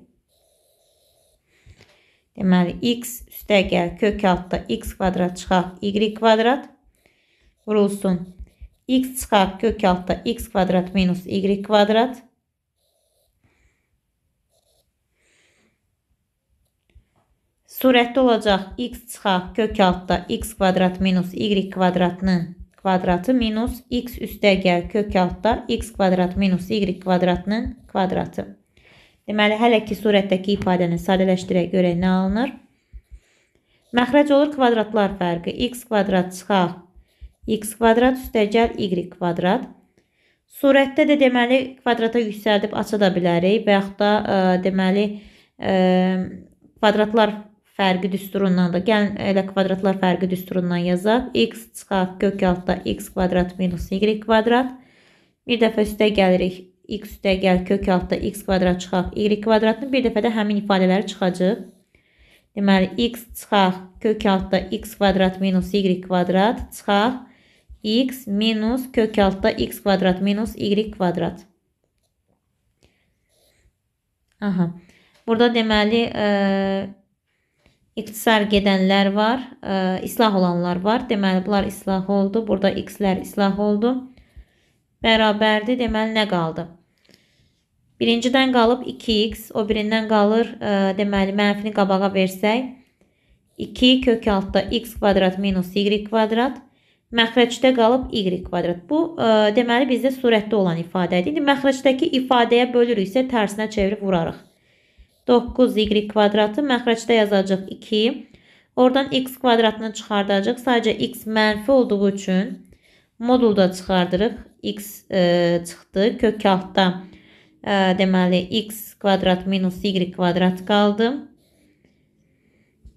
Deməli, x üstəgəl kök altda x kvadrat çıxaq, y kvadrat vurulsun. x çıxaq kök altda x kvadrat minus y kvadrat Surətdə olacaq x çıxaq kök altda x kvadrat minus y kvadratının kvadratı minus x üstəgəl kök altda x kvadrat minus y kvadratının kvadratı. Deməli, hələ ki, surətdəki ifadəni sadələşdirək görək nə alınır? Məxrəc olur kvadratlar fərqi. x kvadrat çıxaq x kvadrat üstəgəl y kvadrat. Surətdə də deməli kvadrata yüksəldib aça da bilərik və yaxud da ə, e, deməli ə, e, kvadratlar fərqi düsturundan da gəlin elə kvadratlar fərqi düsturundan yazaq. x çıxaq kök altda x kvadrat minus y kvadrat. Bir dəfə üstə gəlirik. x üstə gəl kök altda x kvadrat çıxaq y kvadratını bir dəfə də həmin ifadələri çıxacaq. Deməli x çıxaq kök altda x kvadrat minus y kvadrat çıxaq x minus kök altda x kvadrat minus y kvadrat. Aha. Burada deməli e, İxtisar gedənlər var, ə, e, islah olanlar var. Deməli, bunlar islah oldu. Burada x-lər islah oldu. Bərabərdir. Deməli, nə qaldı? Birincidən qalıb 2x, o birindən qalır, ə, e, deməli, mənfini qabağa versək, 2 kök altda x kvadrat minus y kvadrat, məxrəcdə qalıb y kvadrat. Bu, ə, e, deməli, bizdə surətdə olan ifadədir. İndi məxrəcdəki ifadəyə bölürüksə, tərsinə çevirib vurarıq. 9y kvadratı məxrəcdə yazacaq 2. Oradan x kvadratını çıxardacaq. Sadəcə x mənfi olduğu üçün modulda çıxardırıq. x e, çıxdı. Kök altda e, deməli x kvadrat minus y kvadrat qaldı.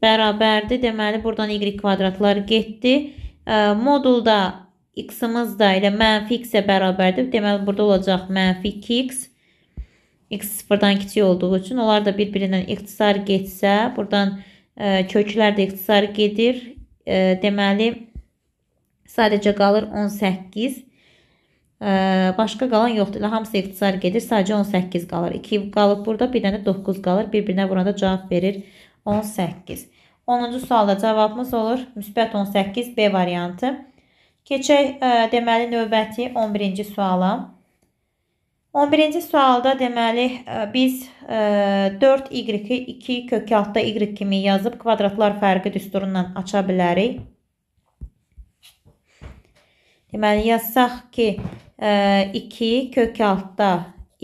Bərabərdir. Deməli buradan y kvadratlar getdi. E, modulda x-imiz da ilə mənfi x-ə bərabərdir. Deməli burada olacaq mənfi 2x x sıfırdan kiçik olduğu üçün onlar da bir-birindən ixtisar getsə, buradan e, köklər də ixtisar gedir. E, deməli, sadəcə qalır 18. E, başqa qalan yoxdur. Elə hamısı ixtisar gedir. Sadəcə 18 qalır. 2 qalıb burada, bir dənə 9 qalır. Bir-birinə vuranda cavab verir 18. 10-cu sualda cavabımız olur. Müsbət 18 B variantı. Keçək, e, deməli, növbəti 11-ci suala. 11-ci sualda deməli e, biz 4y-i 2 kökə altda y kimi yazıb kvadratlar fərqi düsturundan aça bilərik. Deməli yazsaq ki 2 e, kökə altda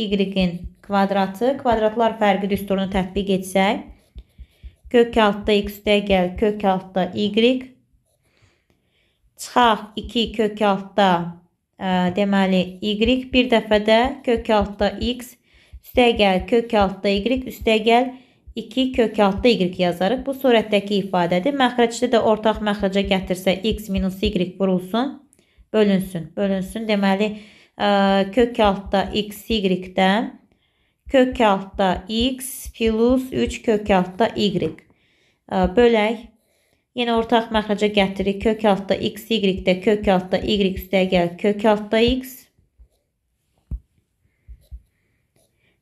y-in kvadratı kvadratlar fərqi düsturunu tətbiq etsək kök altda x dəyər kök altda y çıxaq 2 kök altda deməli y bir dəfə də kök altda x üstəgəl kök altda y üstəgəl 2 kök altda y yazarıq. Bu surətdəki ifadədir. Məxrəcdə də ortaq məxrəcə gətirsə x minus y vurulsun, bölünsün. Bölünsün deməli kök altda x y-dən kök altda x plus 3 kök altda y. Bölək Yenə ortaq məxrəcə gətirik. Kök altda x, y-də kök altda y üstə gəl kök altda x.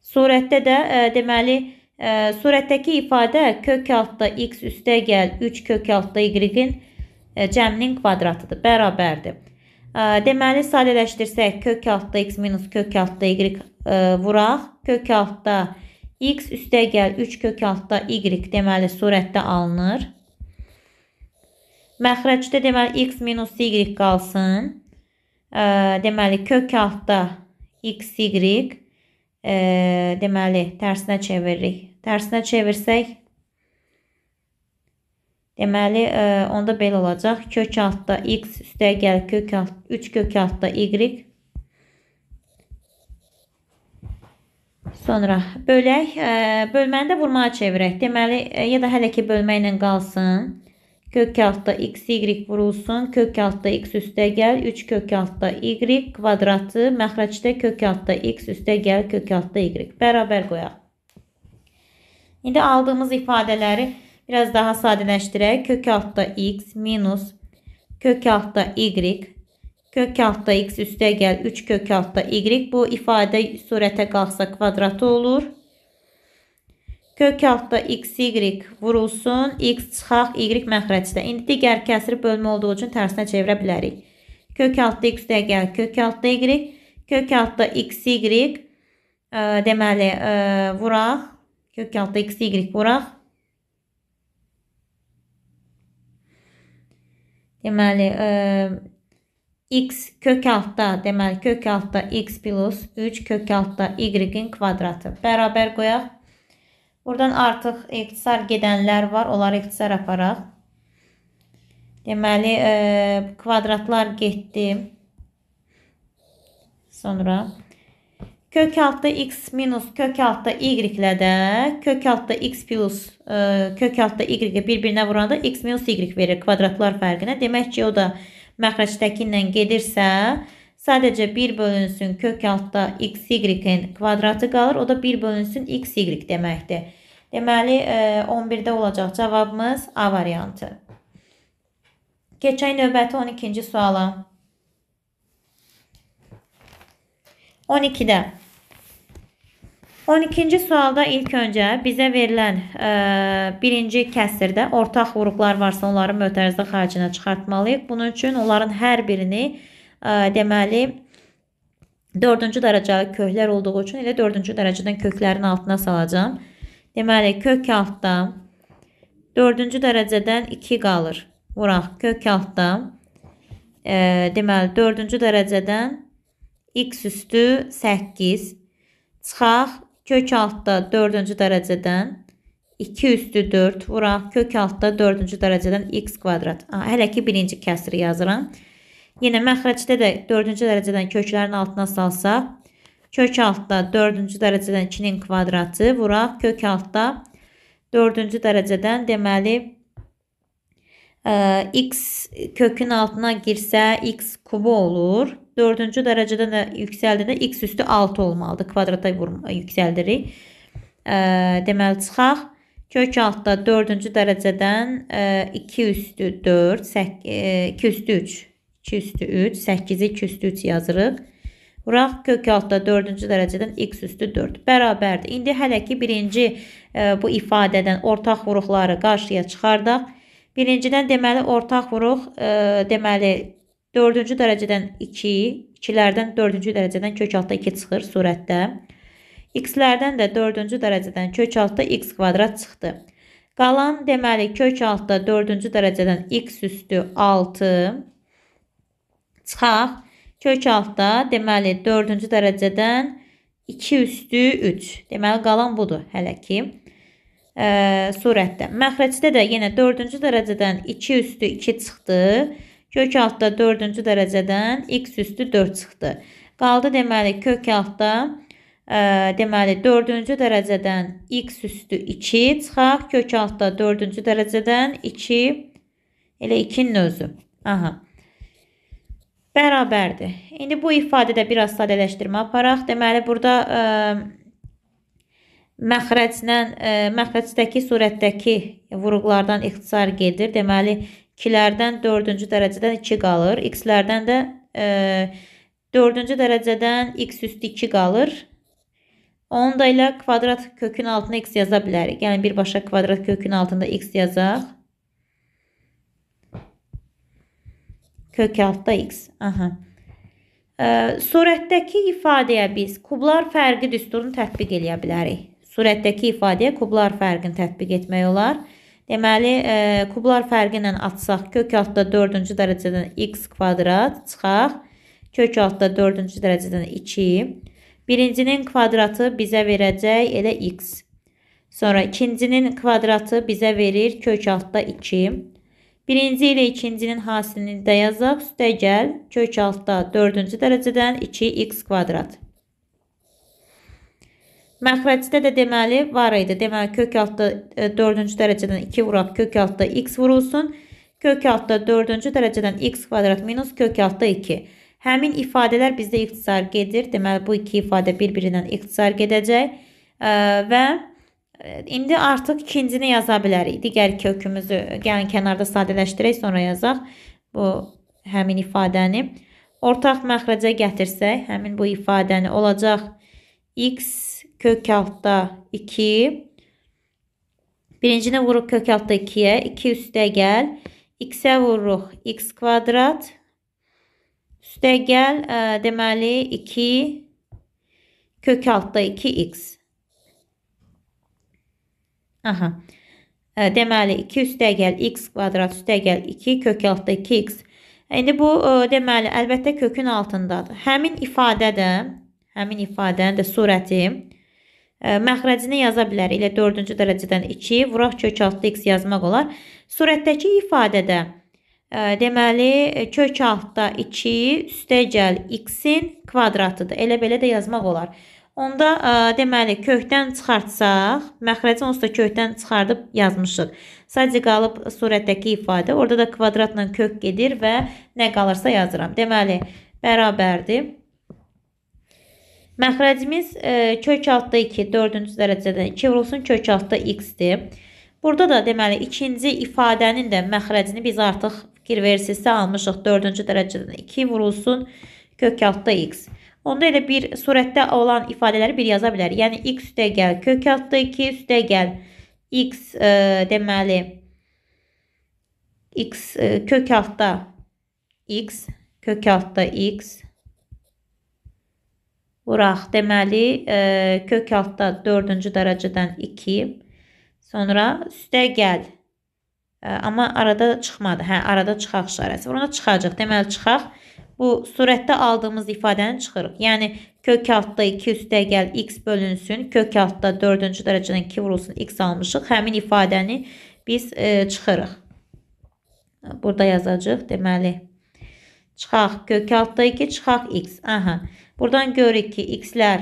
Surətdə də ə, e, deməli ə, e, surətdəki ifadə kök altda x üstə gəl 3 kök altda y-in e, cəminin kvadratıdır, bərabərdir. Ə, deməli sadələşdirsək kök altda x minus kök altda y ə, vuraq. Kök altda x üstə gəl 3 kök altda y deməli surətdə alınır. Məxrəcdə deməli x minus y qalsın. E, deməli kök altda x, y e, deməli tərsinə çeviririk. Tərsinə çevirsək deməli e, onda belə olacaq. Kök altda x üstəgəl kök alt 3 kök altda y Sonra bölək, bölməni də vurmağa çevirək. Deməli, ya da hələ ki bölməklə qalsın. Kök altta x, y vurulsun. Kök altta x üstte gel 3 kök altta y kvadratı məxrəcdə kök altta x üstte gel Kök altta y. Bərabər qoyaq. İndi aldığımız ifadeleri biraz daha sadeleştirerek Kök altda x minus kök altda y kök altda x üstte gel 3 kök altda y. Bu ifadə surete qalxsa kvadratı olur. Kök altda x, y vurulsun, x çıxaq, y məxrəcdə. İndi digər kəsir bölmə olduğu üçün tərsinə çevirə bilərik. Kök altda x də gəl, kök altda y, kök altda x, y ə, e, deməli ə, e, vuraq. Kök altda x, y vuraq. Deməli ə, e, x kök altda, deməli kök altda x plus 3 kök altda y-in kvadratı bərabər qoyaq. Buradan artıq ixtisar gedənlər var. Onları ixtisar aparaq. Deməli, e, kvadratlar getdi. Sonra kök altda x minus kök altda y ilə də kök altda x plus e, kök altda y bir-birinə vuranda x minus y verir kvadratlar fərqinə. Demək ki, o da məxrəcdəki ilə gedirsə, Sadece 1 bölünsün kök altda x, y'in kvadratı qalır. O da 1 bölünsün x, y deməkdir. Deməli, 11-də e, olacaq cavabımız A variantı. Keçək növbəti 12-ci suala. 12-də. 12-ci sualda ilk öncə bizə verilən ə, e, birinci kəsirdə ortaq vuruqlar varsa onları mötərizə xaricinə çıxartmalıyıq. Bunun üçün onların hər birini 1 deməli, dördüncü dərəcəli köklər olduğu üçün elə dördüncü dərəcədən köklərin altına salacam. Deməli, kök altda dördüncü dərəcədən 2 qalır. Vuraq, kök altda e, deməli, dördüncü dərəcədən x üstü 8 çıxaq, kök altda dördüncü dərəcədən 2 üstü 4 vuraq, kök altda dördüncü dərəcədən x kvadrat. A, hələ ki, birinci kəsri yazıram. Yenə məxrəcdə də 4-cü dərəcədən köklərin altına salsaq, kök altda 4-cü dərəcədən 2-nin kvadratı vuraq, kök altda 4-cü dərəcədən deməli ə, e, x kökün altına girsə x kubu olur. 4-cü dərəcədən də yüksəldəndə x üstü 6 olmalıdır. Kvadrata vurma, yüksəldirik. Ə, e, deməli çıxaq. Kök altda 4-cü dərəcədən ə, e, 2 üstü 4, 8, ə, 2 üstü 3 2 üstü 3, 8-i 2 üstü 3 yazırıq. Vuraq kök altda 4-cü dərəcədən x üstü 4 bərabərdir. İndi hələ ki birinci e, bu ifadədən ortaq vuruqları qarşıya çıxardaq. Birincidən deməli ortaq vuruq e, deməli 4-cü dərəcədən 2, 2-lərdən 4-cü dərəcədən kök altda 2 çıxır surətdə. X-lərdən də 4-cü dərəcədən kök altda x kvadrat çıxdı. Qalan deməli kök altda 4-cü dərəcədən x üstü 6 Çıxaq. Kök altda deməli 4-cü dərəcədən 2 üstü 3. Deməli qalan budur hələ ki. E, surətdə. Məxrəcdə də yenə 4-cü dərəcədən 2 üstü 2 çıxdı. Kök altda 4-cü dərəcədən x üstü 4 çıxdı. Qaldı deməli kök altda e, deməli 4-cü dərəcədən x üstü 2 çıxaq. Kök altda 4-cü dərəcədən 2 elə 2-nin özü. Aha bərabərdir. İndi bu ifadədə biraz sadələşdirmə aparaq. Deməli, burada ə, məxrəclə ə, məxrəcdəki surətdəki vuruqlardan ixtisar gedir. Deməli, 2-lərdən 4-cü dərəcədən 2 qalır. X-lərdən də ə, 4-cü dərəcədən x üstü 2 qalır. Onu da ilə kvadrat kökün altına x yaza bilərik. Yəni birbaşa kvadrat kökün altında x yazaq. kök-x. Aha. E, surətdəki ifadəyə biz kublar fərqi düsturunu tətbiq eləyə bilərik. Surətdəki ifadəyə kublar fərqini tətbiq etmək olar. Deməli, e, kublar fərqi ilə atsaq, kök altda 4-cü dərəcədən x kvadrat çıxaq. Kök altda 4-cü dərəcədən 2. Birincinin kvadratı bizə verəcək elə x. Sonra ikincinin kvadratı bizə verir kök altda 2. Birinci ilə ikincinin hasilini də yazaq. Üstə gəl, kök altda dördüncü dərəcədən 2x kvadrat. Məxrəcdə də deməli var idi. Deməli kök altda e, dördüncü dərəcədən 2 vuraq, kök altda x vurulsun. Kök altda dördüncü dərəcədən x kvadrat minus kök altda 2. Həmin ifadələr bizdə ixtisar gedir. Deməli bu iki ifadə bir-birindən ixtisar gedəcək. E, və İndi artıq ikincini yaza bilərik. Digər iki hökmümüzü gəlin kənarda sadələşdirək, sonra yazaq bu həmin ifadəni. Ortaq məxrəcə gətirsək, həmin bu ifadəni olacaq x kök altda 2. Birincini vuruq kök altda 2-yə, 2 üstə gəl. x-ə vururuq x kvadrat. Üstə gəl, ə, deməli 2 kök altda 2x. Aha. E, deməli 2 üstəgəl x kvadrat üstəgəl 2 kök altda 2x. İndi bu e, deməli əlbəttə kökün altındadır. Həmin ifadədə, həmin ifadənin də surəti e, məxrəcini yaza bilər. Elə 4-cü dərəcədən 2 vuraq kök altda x yazmaq olar. Surətdəki ifadədə deməli kök altda 2 üstəgəl x-in kvadratıdır. Elə belə də yazmaq olar. Onda ə, e, deməli kökdən çıxartsaq, məxrəci onsuz da kökdən çıxardıb yazmışıq. Sadəcə qalıb surətdəki ifadə. Orada da kvadratla kök gedir və nə qalırsa yazıram. Deməli bərabərdir. Məxrəcimiz ə, e, kök altda 2, 4-cü dərəcədən 2 vurulsun, kök altda x-dir. Burada da deməli ikinci ifadənin də məxrəcini biz artıq fikir versiyası almışıq. 4-cü dərəcədən 2 vurulsun, kök altda x. Onda elə bir surətdə olan ifadələri bir yaza bilər. Yəni, x üstə gəl kök altı 2 üstə gəl x e, deməli x e, kök altda x kök altda x vuraq deməli e, kök altda 4-cü dərəcədən 2 sonra üstə gəl e, amma arada çıxmadı. Hə, arada çıxaq işarəsi. Ona çıxacaq. Deməli çıxaq bu surətdə aldığımız ifadəni çıxırıq. Yəni kök altda 2 üstə gəl x bölünsün, kök altda 4-cü dərəcədən 2 vurulsun x almışıq. Həmin ifadəni biz e, çıxırıq. Burada yazacağıq. Deməli çıxaq kök altda 2, çıxaq x. Aha. Buradan görürük ki, x-lər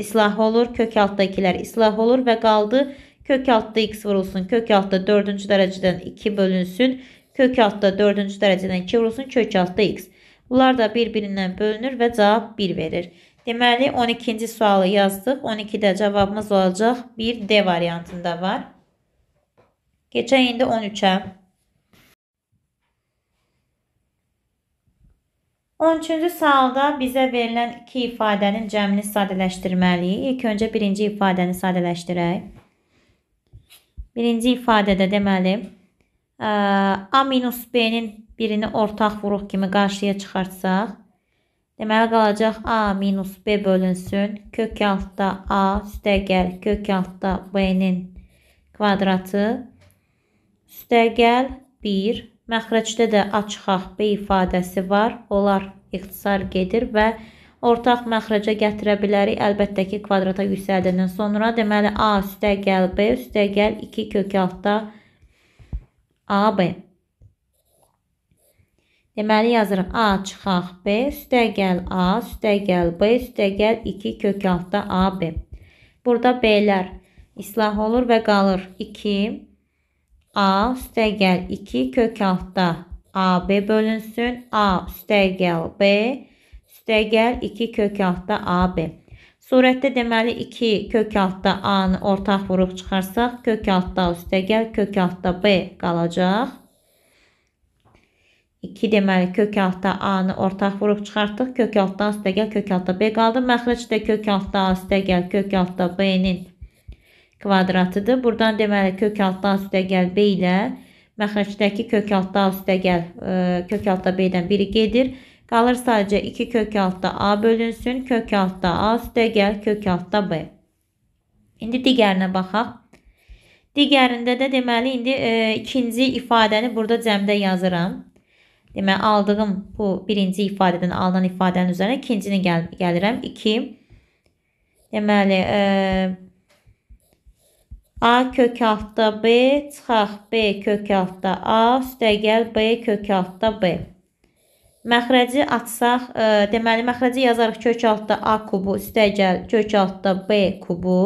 islah olur, kök altda 2-lər islah olur və qaldı kök altda x vurulsun, kök altda 4-cü dərəcədən 2 bölünsün, kök altda 4-cü dərəcədən 2 vurulsun, kök altda x. Bunlar da bir-birindən bölünür və cavab 1 verir. Deməli 12-ci sualı yazdıq. 12-də cavabımız olacaq 1 D variantında var. Geçən indi 13-ə. 13-cü sualda bizə verilən iki ifadənin cəmini sadələşdirməliyik. İlk öncə birinci ifadəni sadələşdirək. Birinci ifadədə deməli A minus B-nin birini ortaq vuruq kimi qarşıya çıxartsaq, deməli qalacaq A minus B bölünsün, kök altda A üstəgəl kök altda B-nin kvadratı üstəgəl 1. Məxrəcdə də açıq B ifadəsi var. Onlar ixtisar gedir və ortaq məxrəcə gətirə bilərik. Əlbəttə ki, kvadrata yüksəldəndən sonra deməli A üstəgəl B üstəgəl 2 kök altda AB. Deməli yazırıq A çıxaq B, üstəgəl A, üstəgəl B, üstəgəl 2 kök altda AB. Burada B-lər islah olur və qalır 2 A üstəgəl 2 kök altda AB bölünsün. A üstəgəl B üstəgəl 2 kök altda AB. Surətdə deməli 2 kök altda A-nı ortaq vuruq çıxarsaq, kök altda üstəgəl kök altda B qalacaq. 2 deməli kök altda A-nı ortaq vurub çıxartdıq. Kök altdan üstə gəl, kök altda B qaldı. Məxrəcdə kök altda A üstə gəl, kök altda B-nin kvadratıdır. Buradan deməli kök altdan üstə gəl B ilə məxrəcdəki kök altda A üstə gəl, kök altda B-dən biri gedir. Qalır sadəcə 2 kök altda A bölünsün. Kök altda A üstə gəl, kök altda B. İndi digərinə baxaq. Digərində də deməli indi e, ikinci ifadəni burada cəmdə yazıram. Deməli aldığım bu birinci ifadədən alınan ifadənin üzərinə ikincini gəl gəlirəm. 2. Deməli e, A kök altda B, çıxaq B kök altda A, üstəgəl B kök altda B. Məxrəci açsaq, e, deməli məxrəci yazarıq kök altda A kubu, üstəgəl kök altda B kubu.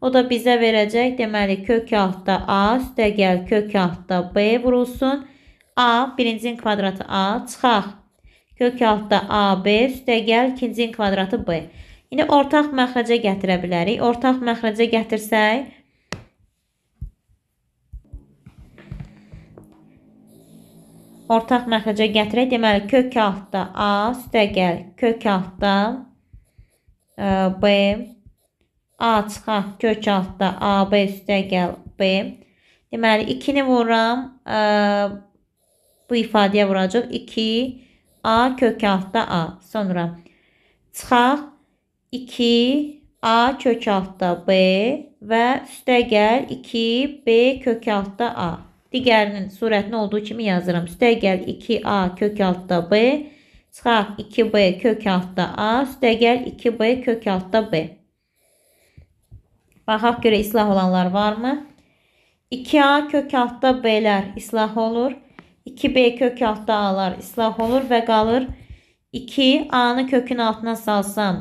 O da bizə verəcək, deməli kök altda A, üstəgəl kök altda B vurulsun. A birincinin kvadratı A çıxaq. Kök altda AB üstəgəl ikincinin kvadratı B. İndi ortaq məxrəcə gətirə bilərik. Ortaq məxrəcə gətirsək Ortaq məxrəcə gətirək. Deməli kök altda A üstəgəl kök altda e, B A çıxaq kök altda AB üstəgəl B. Deməli 2-ni vururam. E, bu ifadəyə vuracaq. 2 A kök altda A. Sonra çıxaq 2 A kök altda B və üstə gəl 2 B kök altda A. Digərinin surətini olduğu kimi yazıram. Üstə gəl 2 A kök altda B. Çıxaq 2 B kök altda A. Üstə gəl 2 B kök altda B. Baxaq görə islah olanlar varmı? 2A kök altda B-lər islah olur. 2B kök altda alar, islah olur və qalır 2 A-nı kökün altına salsam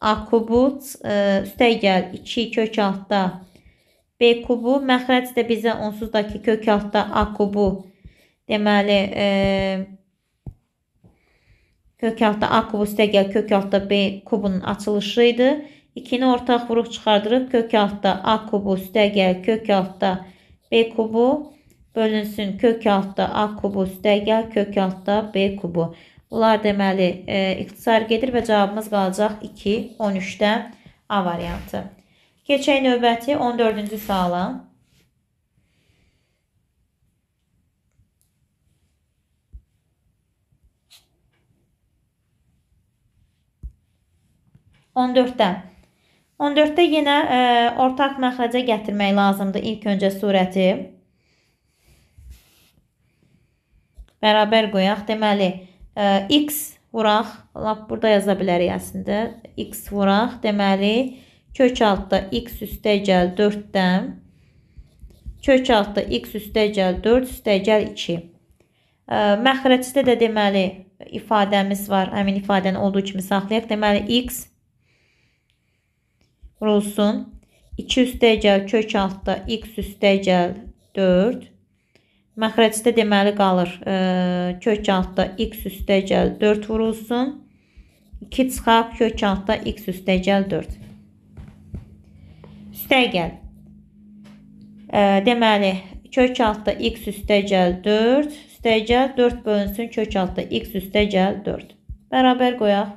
A kubu e, üstə gəl 2 kök altda B kubu məxrəc də bizə onsuzdakı kök altda A kubu deməli e, kök altda A kubu üstə gəl kök altda B kubunun açılışı idi. 2-ni ortaq vuruq çıxardırıq kök altda A kubu üstə gəl kök altda B kubu bölünsün kök altda A kubu üstəgəl kök altda B kubu. Bunlar deməli e, ixtisar gedir və cavabımız qalacaq 2, 13-də A variantı. Keçək növbəti 14-cü suala. On dörddə. On dörddə yenə e, ortaq məxrəcə gətirmək lazımdır ilk öncə surəti. bərabər qoyaq. Deməli, ə, e, x vuraq. Lap burada yaza bilərik əslində. x vuraq. Deməli, kök altda x üstəgəl 4-dən kök altda x üstəgəl 4 üstəgəl 2. E, məxrəcdə də deməli ifadəmiz var. Həmin ifadəni olduğu kimi saxlayaq. Deməli x vurulsun. 2 üstəgəl kök altda x üstəgəl 4 Məxrəcdə deməli qalır e, kök altda x üstəgəl 4 vurulsun. 2 çıxaq kök altda x üstəgəl 4. Üstəgəl. E, deməli kök altda x üstəgəl 4. Üstəgəl 4 bölünsün kök altda x üstəgəl 4. Bərabər qoyaq.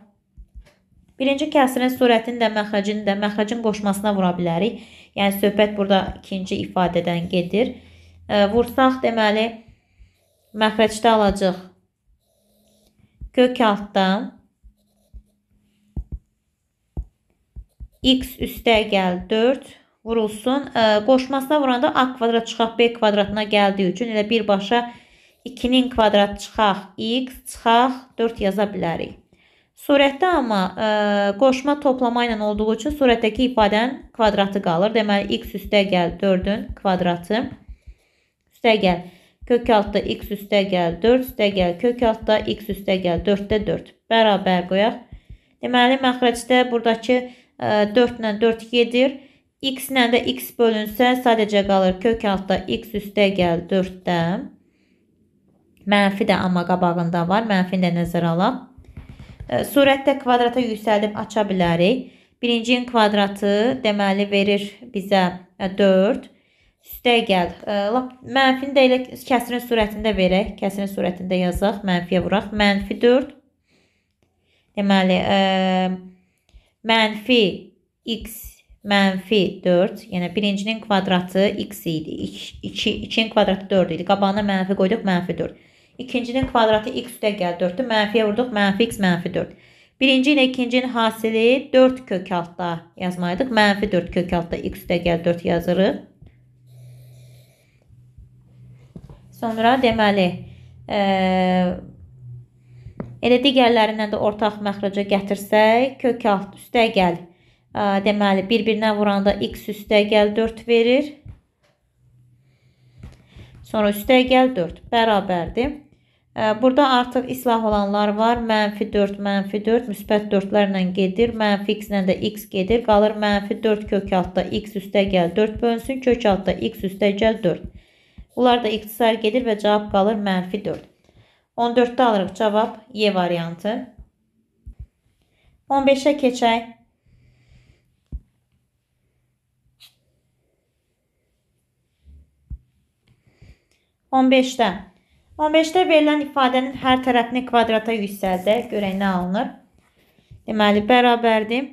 Birinci kəsirin sürətini də, məxrəcini də, məxrəcin qoşmasına vura bilərik. Yəni söhbət burada ikinci ifadədən gedir vursaq deməli məxrəcdə alacaq kök altdan x üstə gəl 4 vurulsun. Qoşmasına vuranda a kvadrat çıxaq b kvadratına gəldiyi üçün elə birbaşa 2-nin kvadrat çıxaq x çıxaq 4 yaza bilərik. Surətdə amma ə, qoşma toplama ilə olduğu üçün surətdəki ifadənin kvadratı qalır. Deməli x üstə gəl 4-ün kvadratı üstəgəl kök altda x üstəgəl 4 üstəgəl kök altda x üstəgəl 4-də 4 bərabər qoyaq. Deməli məxrəcdə burdakı 4 e, ilə 4 gedir. X ilə də x bölünsə sadəcə qalır kök altda x üstəgəl 4-dən. Mənfi də amma qabağında var. Mənfini də nəzərə alaq. E, surətdə kvadrata yüksəldib aça bilərik. Birincinin kvadratı deməli verir bizə 4. E, üstə gəl. Lap mənfini də elə kəsrin surətində verək. Kəsrin surətində yazaq, mənfiyə vuraq. Mənfi 4. Deməli, ə, mənfi x mənfi 4, yəni birincinin kvadratı x idi. 2, 2-nin kvadratı 4 idi. Qabağına mənfi qoyduq, mənfi 4. İkincinin kvadratı x üstə gəl 4-dür. Mənfiyə vurduq, mənfi x, mənfi 4. Birinci ilə ikincinin hasili 4 kök altda yazmalıydıq. Mənfi 4 kök altda x üstə gəl 4 yazırıq. Sonra deməli, ə, e, elə digərlərindən də ortaq məxraca gətirsək, kök alt üstə gəl. Ə, e, deməli, bir-birinə vuranda x üstə gəl 4 verir. Sonra üstə gəl 4 bərabərdir. E, burada artıq islah olanlar var. Mənfi 4, mənfi 4, müsbət 4-lərlə gedir. Mənfi x-lə də x gedir. Qalır mənfi 4 kök altda x üstə gəl 4 bölünsün. Kök altda x üstə gəl 4. Bunlar da ixtisar gedir və cavab qalır mənfi 4. 14-də alırıq cavab Y variantı. 15-ə keçək. On beşdə. On beşdə verilən ifadənin hər tərəfini kvadrata yüksəldə görək nə alınır? Deməli, bərabərdir.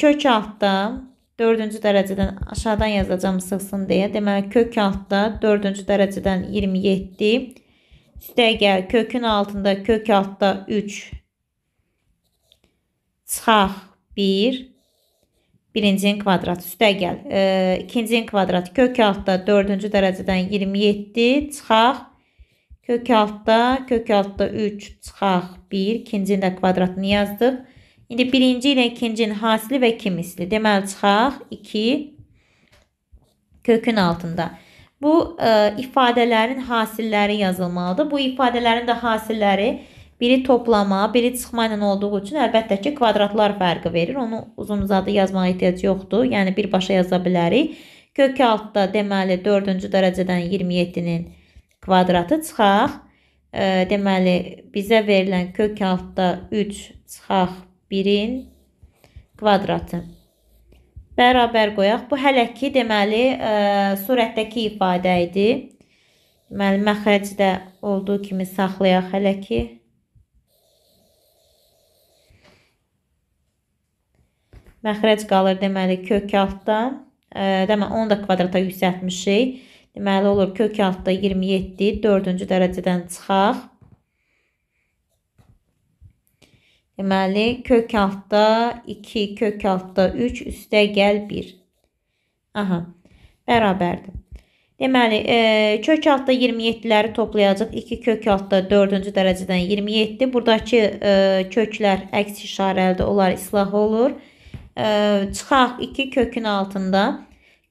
Kök altdan dördüncü dərəcədən aşağıdan yazacağım sıxsın deyə. Deməli kök altda dördüncü dərəcədən 27 üstəgəl kökün altında kök altda 3 çıxaq 1 birincinin kvadratı üstəgəl e, ikincinin kvadratı kök altda dördüncü dərəcədən 27 çıxaq kök altda kök altda 3 çıxaq 1 ikincinin də kvadratını yazdıq. İndi birinci ilə ikincinin hasili və kimisli. Deməli çıxaq 2 kökün altında. Bu ə, e, ifadələrin hasilləri yazılmalıdır. Bu ifadələrin də hasilləri biri toplama, biri çıxma ilə olduğu üçün əlbəttə ki, kvadratlar fərqi verir. Onu uzun-uzadı yazmağa ehtiyac yoxdur. Yəni birbaşa yaza bilərik. Kök altda deməli 4-cü dərəcədən 27-nin kvadratı çıxaq. Ə, e, deməli bizə verilən kök altda 3 çıxaq 1-in kvadratı. Bərabər qoyaq. Bu hələ ki, deməli, ə, e, surətdəki ifadə idi. Deməli, məxrəcdə olduğu kimi saxlayaq hələ ki. Məxrəc qalır, deməli, kök altdan. E, deməli, onu da kvadrata yüksəltmişik. Deməli, olur kök altda 27, dördüncü dərəcədən çıxaq. Deməli kök altda 2 kök altda 3 üstə gəl 1. Aha. Bərabərdir. Deməli, e, kök altda 27-ləri toplayacaq. 2 kök altda 4-cü dərəcədən 27. Buradakı e, köklər əks işarəlidir. Onlar islah olur. E, çıxaq 2 kökün altında.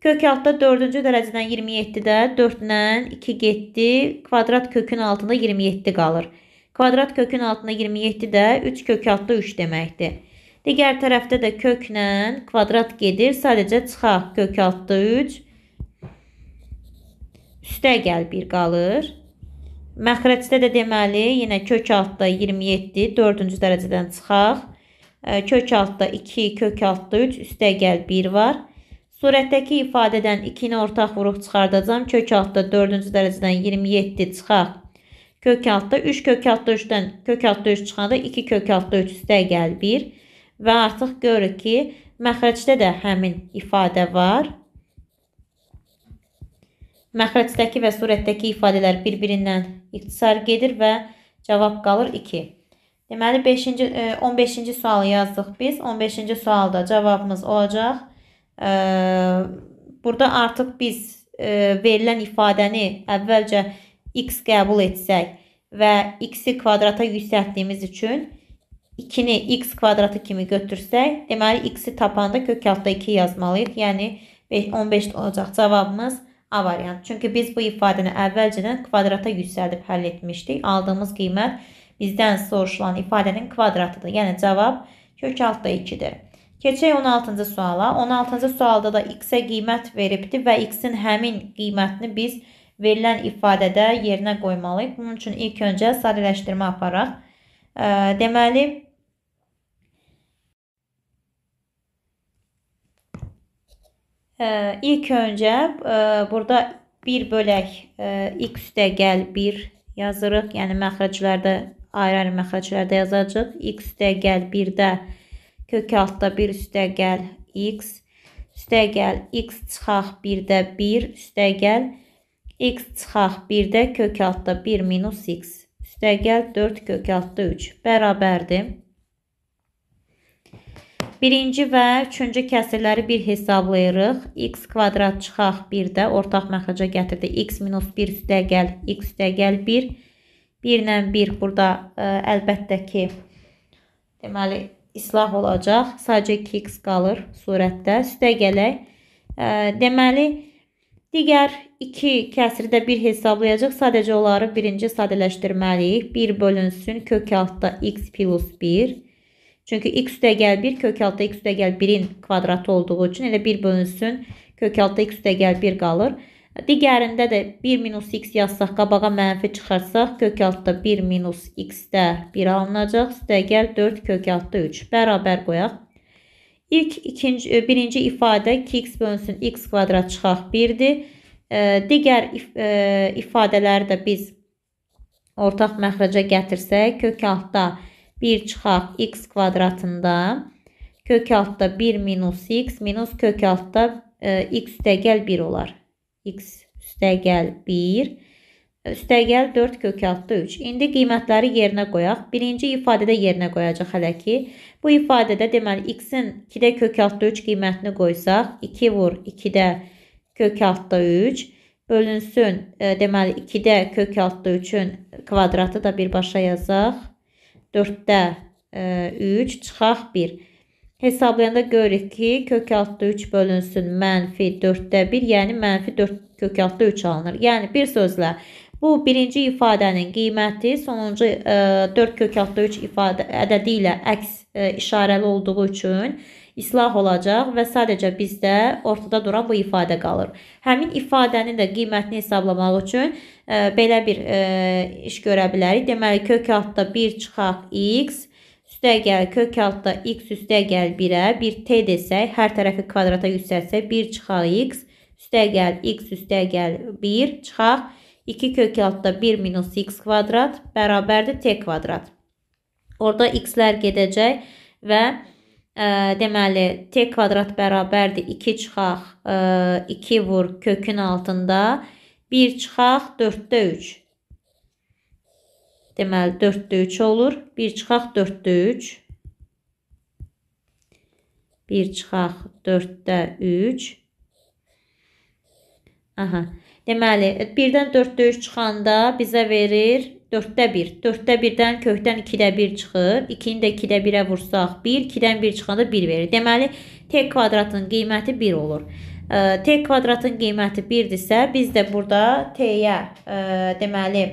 Kök altda 4-cü dərəcədən 27-də 4-dən 2 getdi. Kvadrat kökün altında 27 qalır. Kvadrat kökün altında 27 də 3 kökü altında 3 deməkdir. Digər tərəfdə də köklə kvadrat gedir. Sadəcə çıxaq kök altında 3. Üstə gəl 1 qalır. Məxrəcdə də deməli yenə kök altında 27, 4-cü dərəcədən çıxaq. Kök altında 2, kök altında 3, üstə gəl 1 var. Surətdəki ifadədən 2-ni ortaq vuruq çıxardacam. Kök altda 4-cü dərəcədən 27 çıxaq. Kök altda 3 kök altda 3-dən kök altda 3 çıxanda 2 kök altda 3 üstə gəl 1 və artıq görürük ki, məxrəcdə də həmin ifadə var. Məxrəcdəki və surətdəki ifadələr bir-birindən ixtisar gedir və cavab qalır 2. Deməli 5-ci 15-ci e, sualı yazdıq biz. 15-ci sualda cavabımız olacaq. E, burada artıq biz e, verilən ifadəni əvvəlcə x qəbul etsək və x-i kvadrata yüksəltdiyimiz üçün 2-ni x kvadratı kimi götürsək, deməli x-i tapanda kök altda 2 yazmalıyıq. Yəni 15 olacaq cavabımız A variantı. Çünki biz bu ifadəni əvvəlcədən kvadrata yüksəldib həll etmişdik. Aldığımız qiymət bizdən soruşulan ifadənin kvadratıdır. Yəni cavab kök altda 2-dir. Keçək 16-cı suala. 16-cı sualda da x-ə qiymət veribdi və x-in həmin qiymətini biz vermişdik verilən ifadədə yerinə qoymalıyıq. Bunun üçün ilk öncə sadələşdirmə aparaq. Deməli, ilk öncə burada 1 bölək x dəgəl 1 yazırıq. Yəni, məxrəclərdə, ayrı-ayrı məxrəclərdə yazacaq. x dəgəl 1-də kök altda 1 üstəgəl x, üstəgəl x çıxaq 1-də 1, üstəgəl 1. X çıxaq 1-də kök altda 1 minus x. Üstəgəl 4 kök altda 3 bərabərdir. Birinci və üçüncü kəsirləri bir hesablayırıq. x kvadrat çıxaq 1-də, ortaq məxraca gətirdi. x minus 1 üstəgəl, x üstəgəl 1. 1 ilə 1 burada ə, e, əlbəttə ki, deməli, islah olacaq. Sadəcə 2x qalır surətdə. Üstəgələk. E, deməli, digər 2 kəsiri də 1 hesablayacaq. Sadəcə onları birinci sadələşdirməliyik. 1 bölünsün kök altda x plus 1. Çünki x üstəgəl 1 kök altda x üstəgəl 1-in kvadratı olduğu üçün elə 1 bölünsün kök altda x üstəgəl 1 qalır. Digərində də 1 minus x yazsaq, qabağa mənfi çıxarsaq, kök altda 1 minus x-də 1 alınacaq, üstəgəl 4 kök altda 3. Bərabər qoyaq. İlk ikinci, e, birinci ifadə 2x bölünsün x kvadrat çıxaq 1-dir digər if ifadələri də biz ortaq məxrəcə gətirsək, kök altda 1 çıxaq x kvadratında, kök altda 1 minus x minus kök altda x üstəgəl 1 olar. x üstəgəl 1, üstəgəl 4 kök altda 3. İndi qiymətləri yerinə qoyaq. Birinci ifadədə yerinə qoyacaq hələ ki. Bu ifadədə deməli x-in 2-də kök altda 3 qiymətini qoysaq, 2 vur 2-də 3 kök altda 3 bölünsün. E, deməli 2-də kök altda 3-ün kvadratı da birbaşa yazaq. 4-də 3 e, çıxaq 1. Hesablayanda görürük ki, kök altda 3 bölünsün mənfi 4-də 1, yəni mənfi 4 kök altda 3 alınır. Yəni bir sözlə bu birinci ifadənin qiyməti sonuncu ə, e, 4 kök altda 3 ifadə ədədi ilə əks ə, işarəli olduğu üçün islah olacaq və sadəcə bizdə ortada duran bu ifadə qalır. Həmin ifadənin də qiymətini hesablamaq üçün ə, e, belə bir ə, e, iş görə bilərik. Deməli kök altda 1 çıxaq x üstəgəl kök altda x üstəgəl 1-ə 1t desək, hər tərəfi kvadrata yüksəlsək 1 çıxar x üstəgəl x üstəgəl 1 çıxar 2 kök altda 1 minus x kvadrat bərabərdir t kvadrat. Orada x-lər gedəcək və deməli t kvadrat bərabərdir 2 çıxaq 2 vur kökün altında 1 çıxaq 4-də 3. Deməli 4-də 3 olur. 1 çıxaq 4-də 3. 1 çıxaq 4-də 3. Aha. Deməli 1-dən 4-də 3 çıxanda bizə verir 4-də 1. 4-də 1-dən kökdən 2-də 1 çıxır. 2-ni də 2-də 1-ə vursaq 1, 2-dən 1 çıxanda 1 verir. Deməli, t kvadratın qiyməti 1 olur. t kvadratın qiyməti 1-dirsə, biz də burada t-yə deməli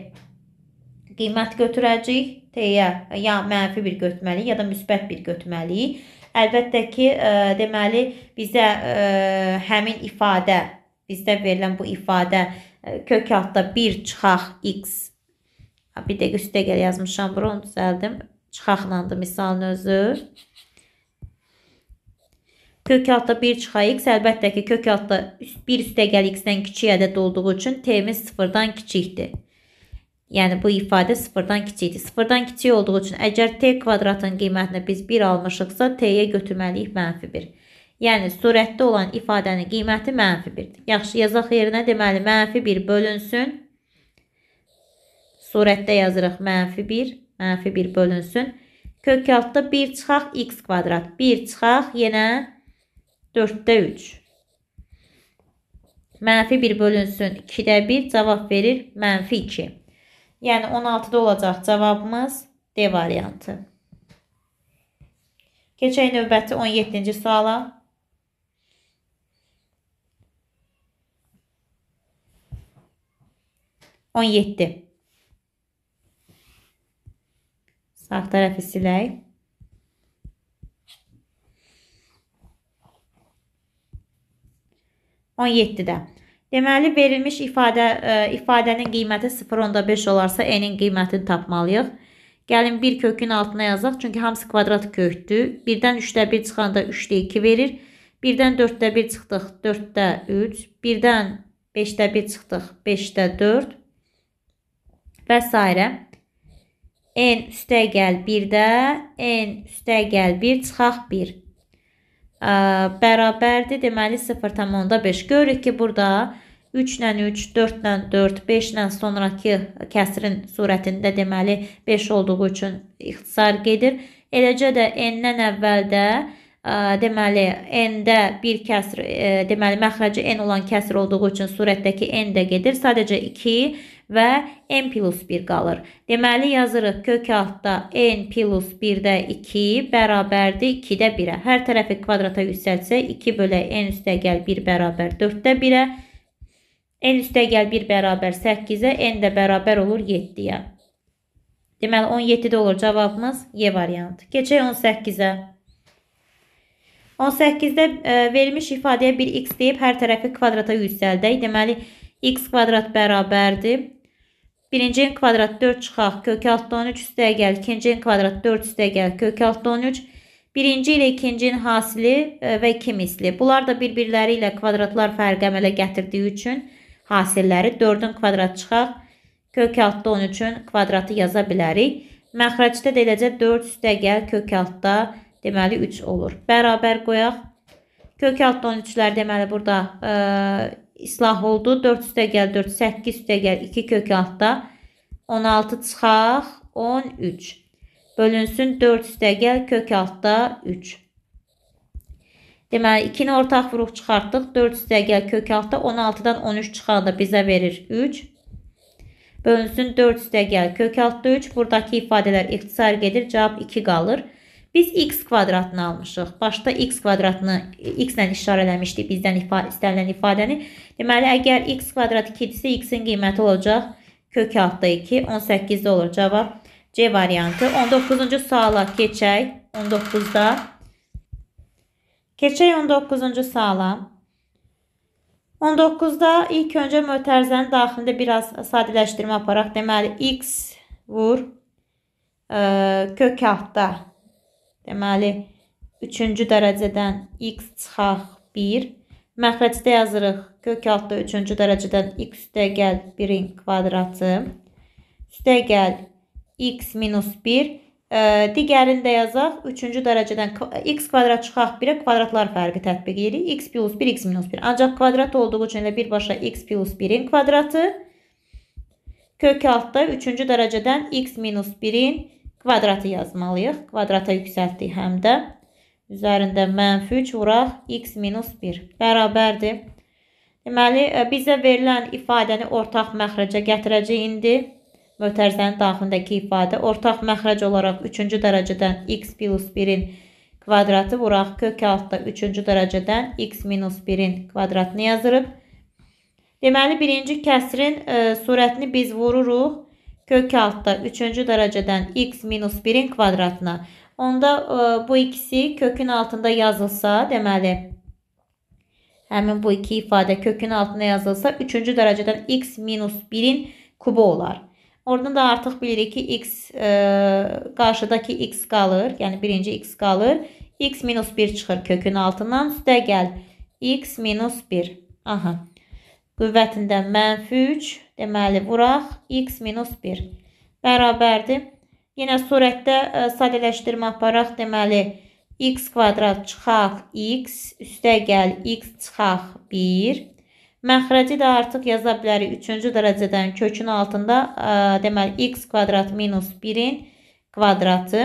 qiymət götürəcəyik. T-yə ya mənfi 1 götürməliyik, ya da müsbət 1 götürməliyik. Əlbəttə ki, deməli, bizə həmin ifadə, bizdə verilən bu ifadə kök altda 1 çıxaq x Bir dəqiqə üstə gəl yazmışam bura, onu düzəldim. Çıxaqlandı misalın özü. Kök altda 1 çıxa x, əlbəttə ki, kök altda 1 üstə gəl x-dən kiçik ədəd olduğu üçün t-miz 0-dan kiçikdir. Yəni bu ifadə 0-dan kiçikdir. 0-dan kiçik olduğu üçün əgər t kvadratın qiymətini biz 1 almışıqsa, t-yə götürməliyik mənfi 1. Yəni surətdə olan ifadənin qiyməti mənfi 1-dir. Yaxşı, yazaq yerinə deməli mənfi 1 bölünsün surətdə yazırıq mənfi 1, mənfi 1 bölünsün. Kök altda 1 çıxaq, x kvadrat. 1 çıxaq, yenə 4-də 3. Mənfi 1 bölünsün 2-də 1 cavab verir mənfi 2. Yəni 16-da olacaq cavabımız D variantı. Keçək növbəti 17-ci suala. On yeddi. Sağ tərəfi silək. On yeddidə. Deməli, verilmiş ifadə, ə, e, ifadənin qiyməti 0.5 olarsa, n-in qiymətini tapmalıyıq. Gəlin bir kökün altına yazaq, çünki hamısı kvadrat kökdür. Birdən 3-də 1 çıxanda 3-də 2 verir. Birdən 4-də 1 çıxdıq, 4-də 3. Birdən 5-də 1 çıxdıq, 5-də 4 və s n üstəgəl 1-də n üstəgəl 1 çıxaq 1 bərabərdir. Deməli 0,5 görürük ki, burada 3 ilə 3, 4 ilə 4, 5 ilə sonrakı kəsrin surətində deməli 5 olduğu üçün ixtisar gedir. Eləcə də n-dən əvvəldə deməli n-də bir kəsr, deməli məxrəci n olan kəsr olduğu üçün surətdəki n də gedir. Sadəcə 2 və n plus 1 qalır. Deməli yazırıq kök altda n plus 1-də 2 bərabərdir 2-də 1-ə. Hər tərəfi kvadrata yüksəltsə 2 bölə n üstəgəl 1 bərabər 4-də 1-ə. n üstəgəl 1 bərabər 8-ə, n də bərabər olur 7-yə. Deməli 17-də olur cavabımız Y variantı. Keçək 18-ə. 18-də e, verilmiş ifadəyə bir x deyib hər tərəfi kvadrata yüksəldək. Deməli x kvadrat bərabərdir Birincinin kvadrat 4 çıxaq. Kökə altdan 3 üstə gəl. İkincinin kvadrat 4 üstə gəl. Kökə altdan 3. Birinci ilə ikincinin hasili e, və iki misli. Bunlar da bir-birləri ilə kvadratlar fərqi əmələ gətirdiyi üçün hasilləri 4-ün kvadrat çıxaq. Kök altda 13-ün kvadratı yaza bilərik. Məxrəcdə də eləcə 4 üstə gəl kök altda deməli 3 olur. Bərabər qoyaq. Kök altda 13-lər deməli burada e, islah oldu. 4 üstə gəl 4, 8 üstə gəl 2 kök altda 16 çıxaq 13. Bölünsün 4 üstə gəl kök altda 3. Deməli 2-ni ortaq vuruq çıxartdıq. 4 üstə gəl kök altda 16-dan 13 çıxanda bizə verir 3. Bölünsün 4 üstə gəl kök altda 3. Buradakı ifadələr ixtisar gedir. Cavab 2 qalır. Biz x kvadratını almışıq. Başda x kvadratını x ilə işarələmişdik bizdən ifa istənilən ifadəni. Deməli, əgər x kvadrat 2-dirsə, x-in qiyməti olacaq kök altda 2, 18-də olur cavab C variantı. 19-cu suala keçək. 19-da Keçək 19-cu suala. 19-da ilk öncə mötərizənin daxilində biraz sadələşdirmə aparaq deməli x vur ə, e, kök altda Deməli, üçüncü dərəcədən x çıxaq 1. Məxrəcdə yazırıq. Kök altda üçüncü dərəcədən x üstəgəl 1-in kvadratı. Üstəgəl x minus 1. E, digərini də yazaq. Üçüncü dərəcədən x kvadrat çıxaq 1-ə kvadratlar fərqi tətbiq edirik. x plus 1, x minus 1. Ancaq kvadrat olduğu üçün elə birbaşa x plus 1-in kvadratı. Kök altda üçüncü dərəcədən x minus 1-in kvadratı kvadratı yazmalıyıq. Kvadrata yüksəltdik həm də. Üzərində mənfi 3 vuraq. X minus 1 bərabərdir. Deməli, e, bizə verilən ifadəni ortaq məxrəcə gətirəcək indi. Mötərzənin daxilindəki ifadə ortaq məxrəc olaraq 3-cü dərəcədən x plus 1-in kvadratı vuraq kök altda 3-cü dərəcədən x minus 1-in kvadratını yazırıq. Deməli, birinci kəsrin ə, e, surətini biz vururuq kök altda 3-cü dərəcədən x minus 1-in kvadratına. Onda ə, e, bu ikisi kökün altında yazılsa, deməli, həmin bu iki ifadə kökün altında yazılsa, 3-cü dərəcədən x minus 1-in kubu olar. Oradan da artıq bilirik ki, x ə, e, qarşıdakı x qalır, yəni birinci x qalır. x minus 1 çıxır kökün altından, üstə gəl x minus 1. Aha, qüvvətində mənfi 3 Deməli, vuraq x minus 1 bərabərdir. Yenə surətdə ə, e, sadələşdirmə aparaq, deməli, x kvadrat çıxaq x, üstə gəl x çıxaq 1. Məxrəci də artıq yaza bilərik 3-cü dərəcədən kökün altında, ə, e, deməli, x kvadrat minus 1-in kvadratı.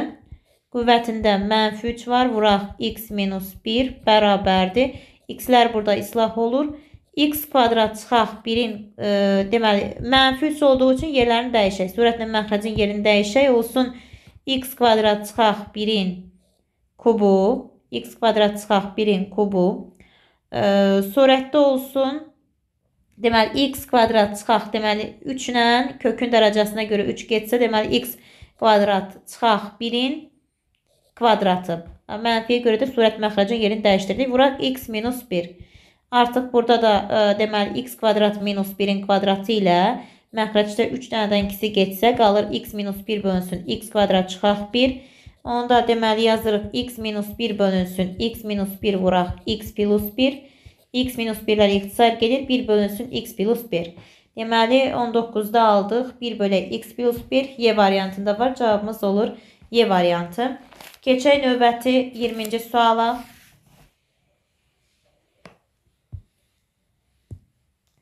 Qüvvətində mənfi 3 var, vuraq x minus 1 bərabərdir. x-lər burada islah olur x kvadrat çıxaq 1-in e, deməli mənfi 3 olduğu üçün yerlərini dəyişək. Sürətlə məxrəcin yerini dəyişək. Olsun x kvadrat çıxaq 1-in kubu, x kvadrat çıxaq 1-in kubu. E, sürətdə olsun deməli x kvadrat çıxaq deməli 3 ilə kökün dərəcəsinə görə 3 getsə deməli x kvadrat çıxaq 1-in kvadratı. Mənfiyə görə də sürət məxrəcin yerini dəyişdirdik. Vuraq x minus 1. Artıq burada da ə, e, deməli x kvadrat minus 1-in kvadratı ilə məxrəcdə 3 dənədən ikisi getsə, qalır x minus 1 bölünsün x kvadrat çıxaq 1. Onda deməli yazırıq x minus 1 bölünsün x minus 1 vuraq x plus 1. x minus 1-lər ixtisar gedir 1 bölünsün x plus 1. Deməli 19-da aldıq 1 bölə x plus 1 y variantında var cavabımız olur y variantı. Keçək növbəti 20-ci suala.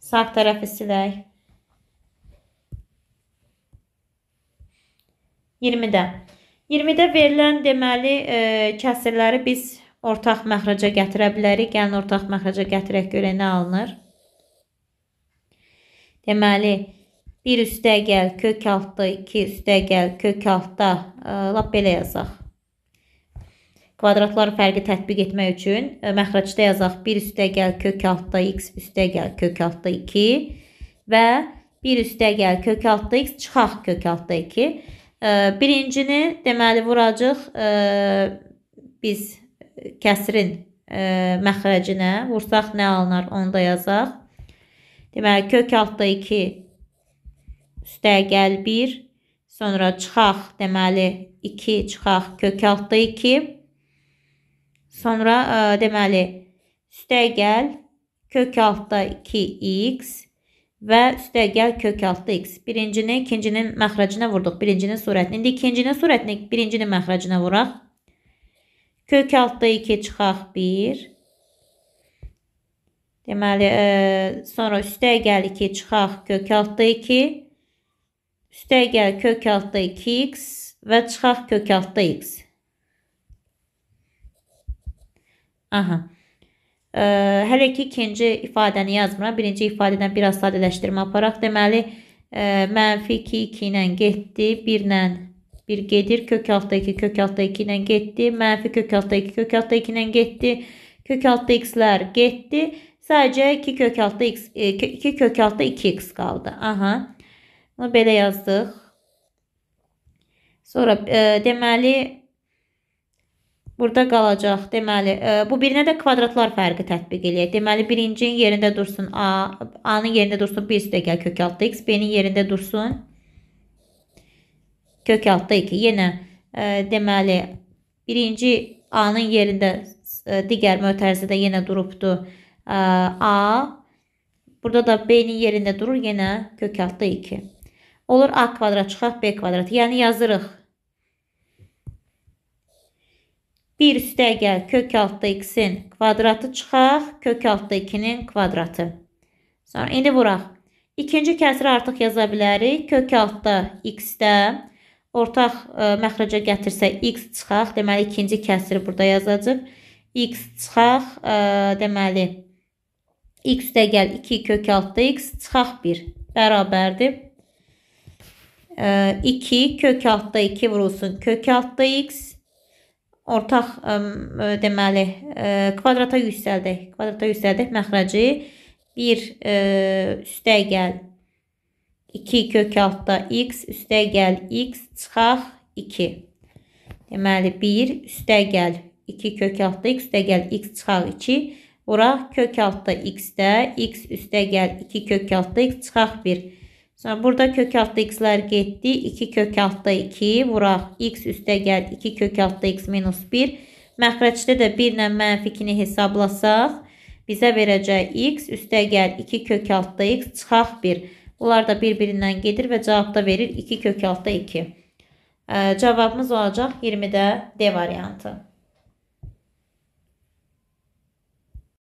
Sağ tərəfi silək. 20-də. 20-də verilən deməli e, kəsirləri biz ortaq məxraca gətirə bilərik. Gəlin yəni, ortaq məxraca gətirək görə nə alınır? Deməli 1 üstə gəl kök altda 2 üstə gəl kök altda e, lap belə yazaq. Kvadratlar fərqi tətbiq etmək üçün e, məxrəcdə yazaq 1 üstə gəl kök altda x üstə gəl kök altda 2 və 1 üstə gəl kök altda x çıxaq kök altda 2. E, birincini deməli vuracaq e, biz kəsrin məxrəcinə vursaq nə alınar onu da yazaq. Deməli kök altda 2 üstə gəl 1 sonra çıxaq deməli 2 çıxaq kök altda 2 Sonra ə, e, deməli üstəgəl kök altda 2x və üstəgəl kök altda x. Birincini ikincinin məxrəcinə vurduq. Birincinin surətini. İndi ikincinin surətini birincinin məxrəcinə vuraq. Kök altda 2 çıxaq 1. Deməli, ə, e, sonra üstəgəl 2 çıxaq kök altda 2. Üstəgəl kök altda 2x və çıxaq kök altda x. Aha. E, hələ ki ikinci ifadəni yazmıram. Birinci ifadədən biraz sadələşdirmə aparaq. Deməli, e, mənfi 2, 2 ilə getdi, 1 ilə 1 gedir, kök altda 2, kök altda 2 ilə getdi, mənfi kök altda 2, kök altda 2 ilə getdi, kök altda x-lər getdi. Sadəcə 2 kök altda x, 2 e, kök altda 2x qaldı. Aha. Bunu belə yazdıq. Sonra e, deməli Burada qalacaq. Deməli, e, bu birinə də kvadratlar fərqi tətbiq eləyək. Deməli, birincinin yerində dursun A, A-nın yerində dursun 1 üstəgəl kök altda X, B-nin yerində dursun kök altda 2. Yenə, e, deməli, birinci A-nın yerində e, digər mötərzədə yenə durubdur A. Burada da B-nin yerində durur yenə kök altda 2. Olur A kvadrat çıxaq B kvadrat. Yəni yazırıq 1 üstə gəl kök altda x-in kvadratı çıxaq. Kök altda 2-nin kvadratı. Sonra indi vuraq. İkinci kəsri artıq yaza bilərik. Kök altda x-də ortaq ə, e, məxrəcə gətirsə x çıxaq. Deməli ikinci kəsri burada yazacaq. x çıxaq. Ə, e, deməli x üstə gəl 2 kök altda x çıxaq 1. Bərabərdir. 2 e, kök altda 2 vurulsun kök altda x ortaq ə, e, deməli ə, e, kvadrata yüksəldik. Kvadrata yüksəldik məxrəci 1 e, üstə gəl 2 kök altda x üstə gəl x çıxaq 2. Deməli 1 üstə gəl 2 kök altda x üstə gəl x çıxaq 2. Bura kök altda x-də x üstə gəl 2 kök altda x çıxaq 1. Sonra burada kök altda x'lər getdi. 2 kök altda 2 vuraq. x üstə gəl 2 kök altda x minus 1. Məxrəcdə də 1 ilə mənfi 2-ni hesablasaq bizə verəcək x üstə gəl 2 kök altda x çıxaq 1. Bunlar da bir-birindən gedir və cavabda verir 2 kök altda 2. Cavabımız olacaq 20-də D variantı.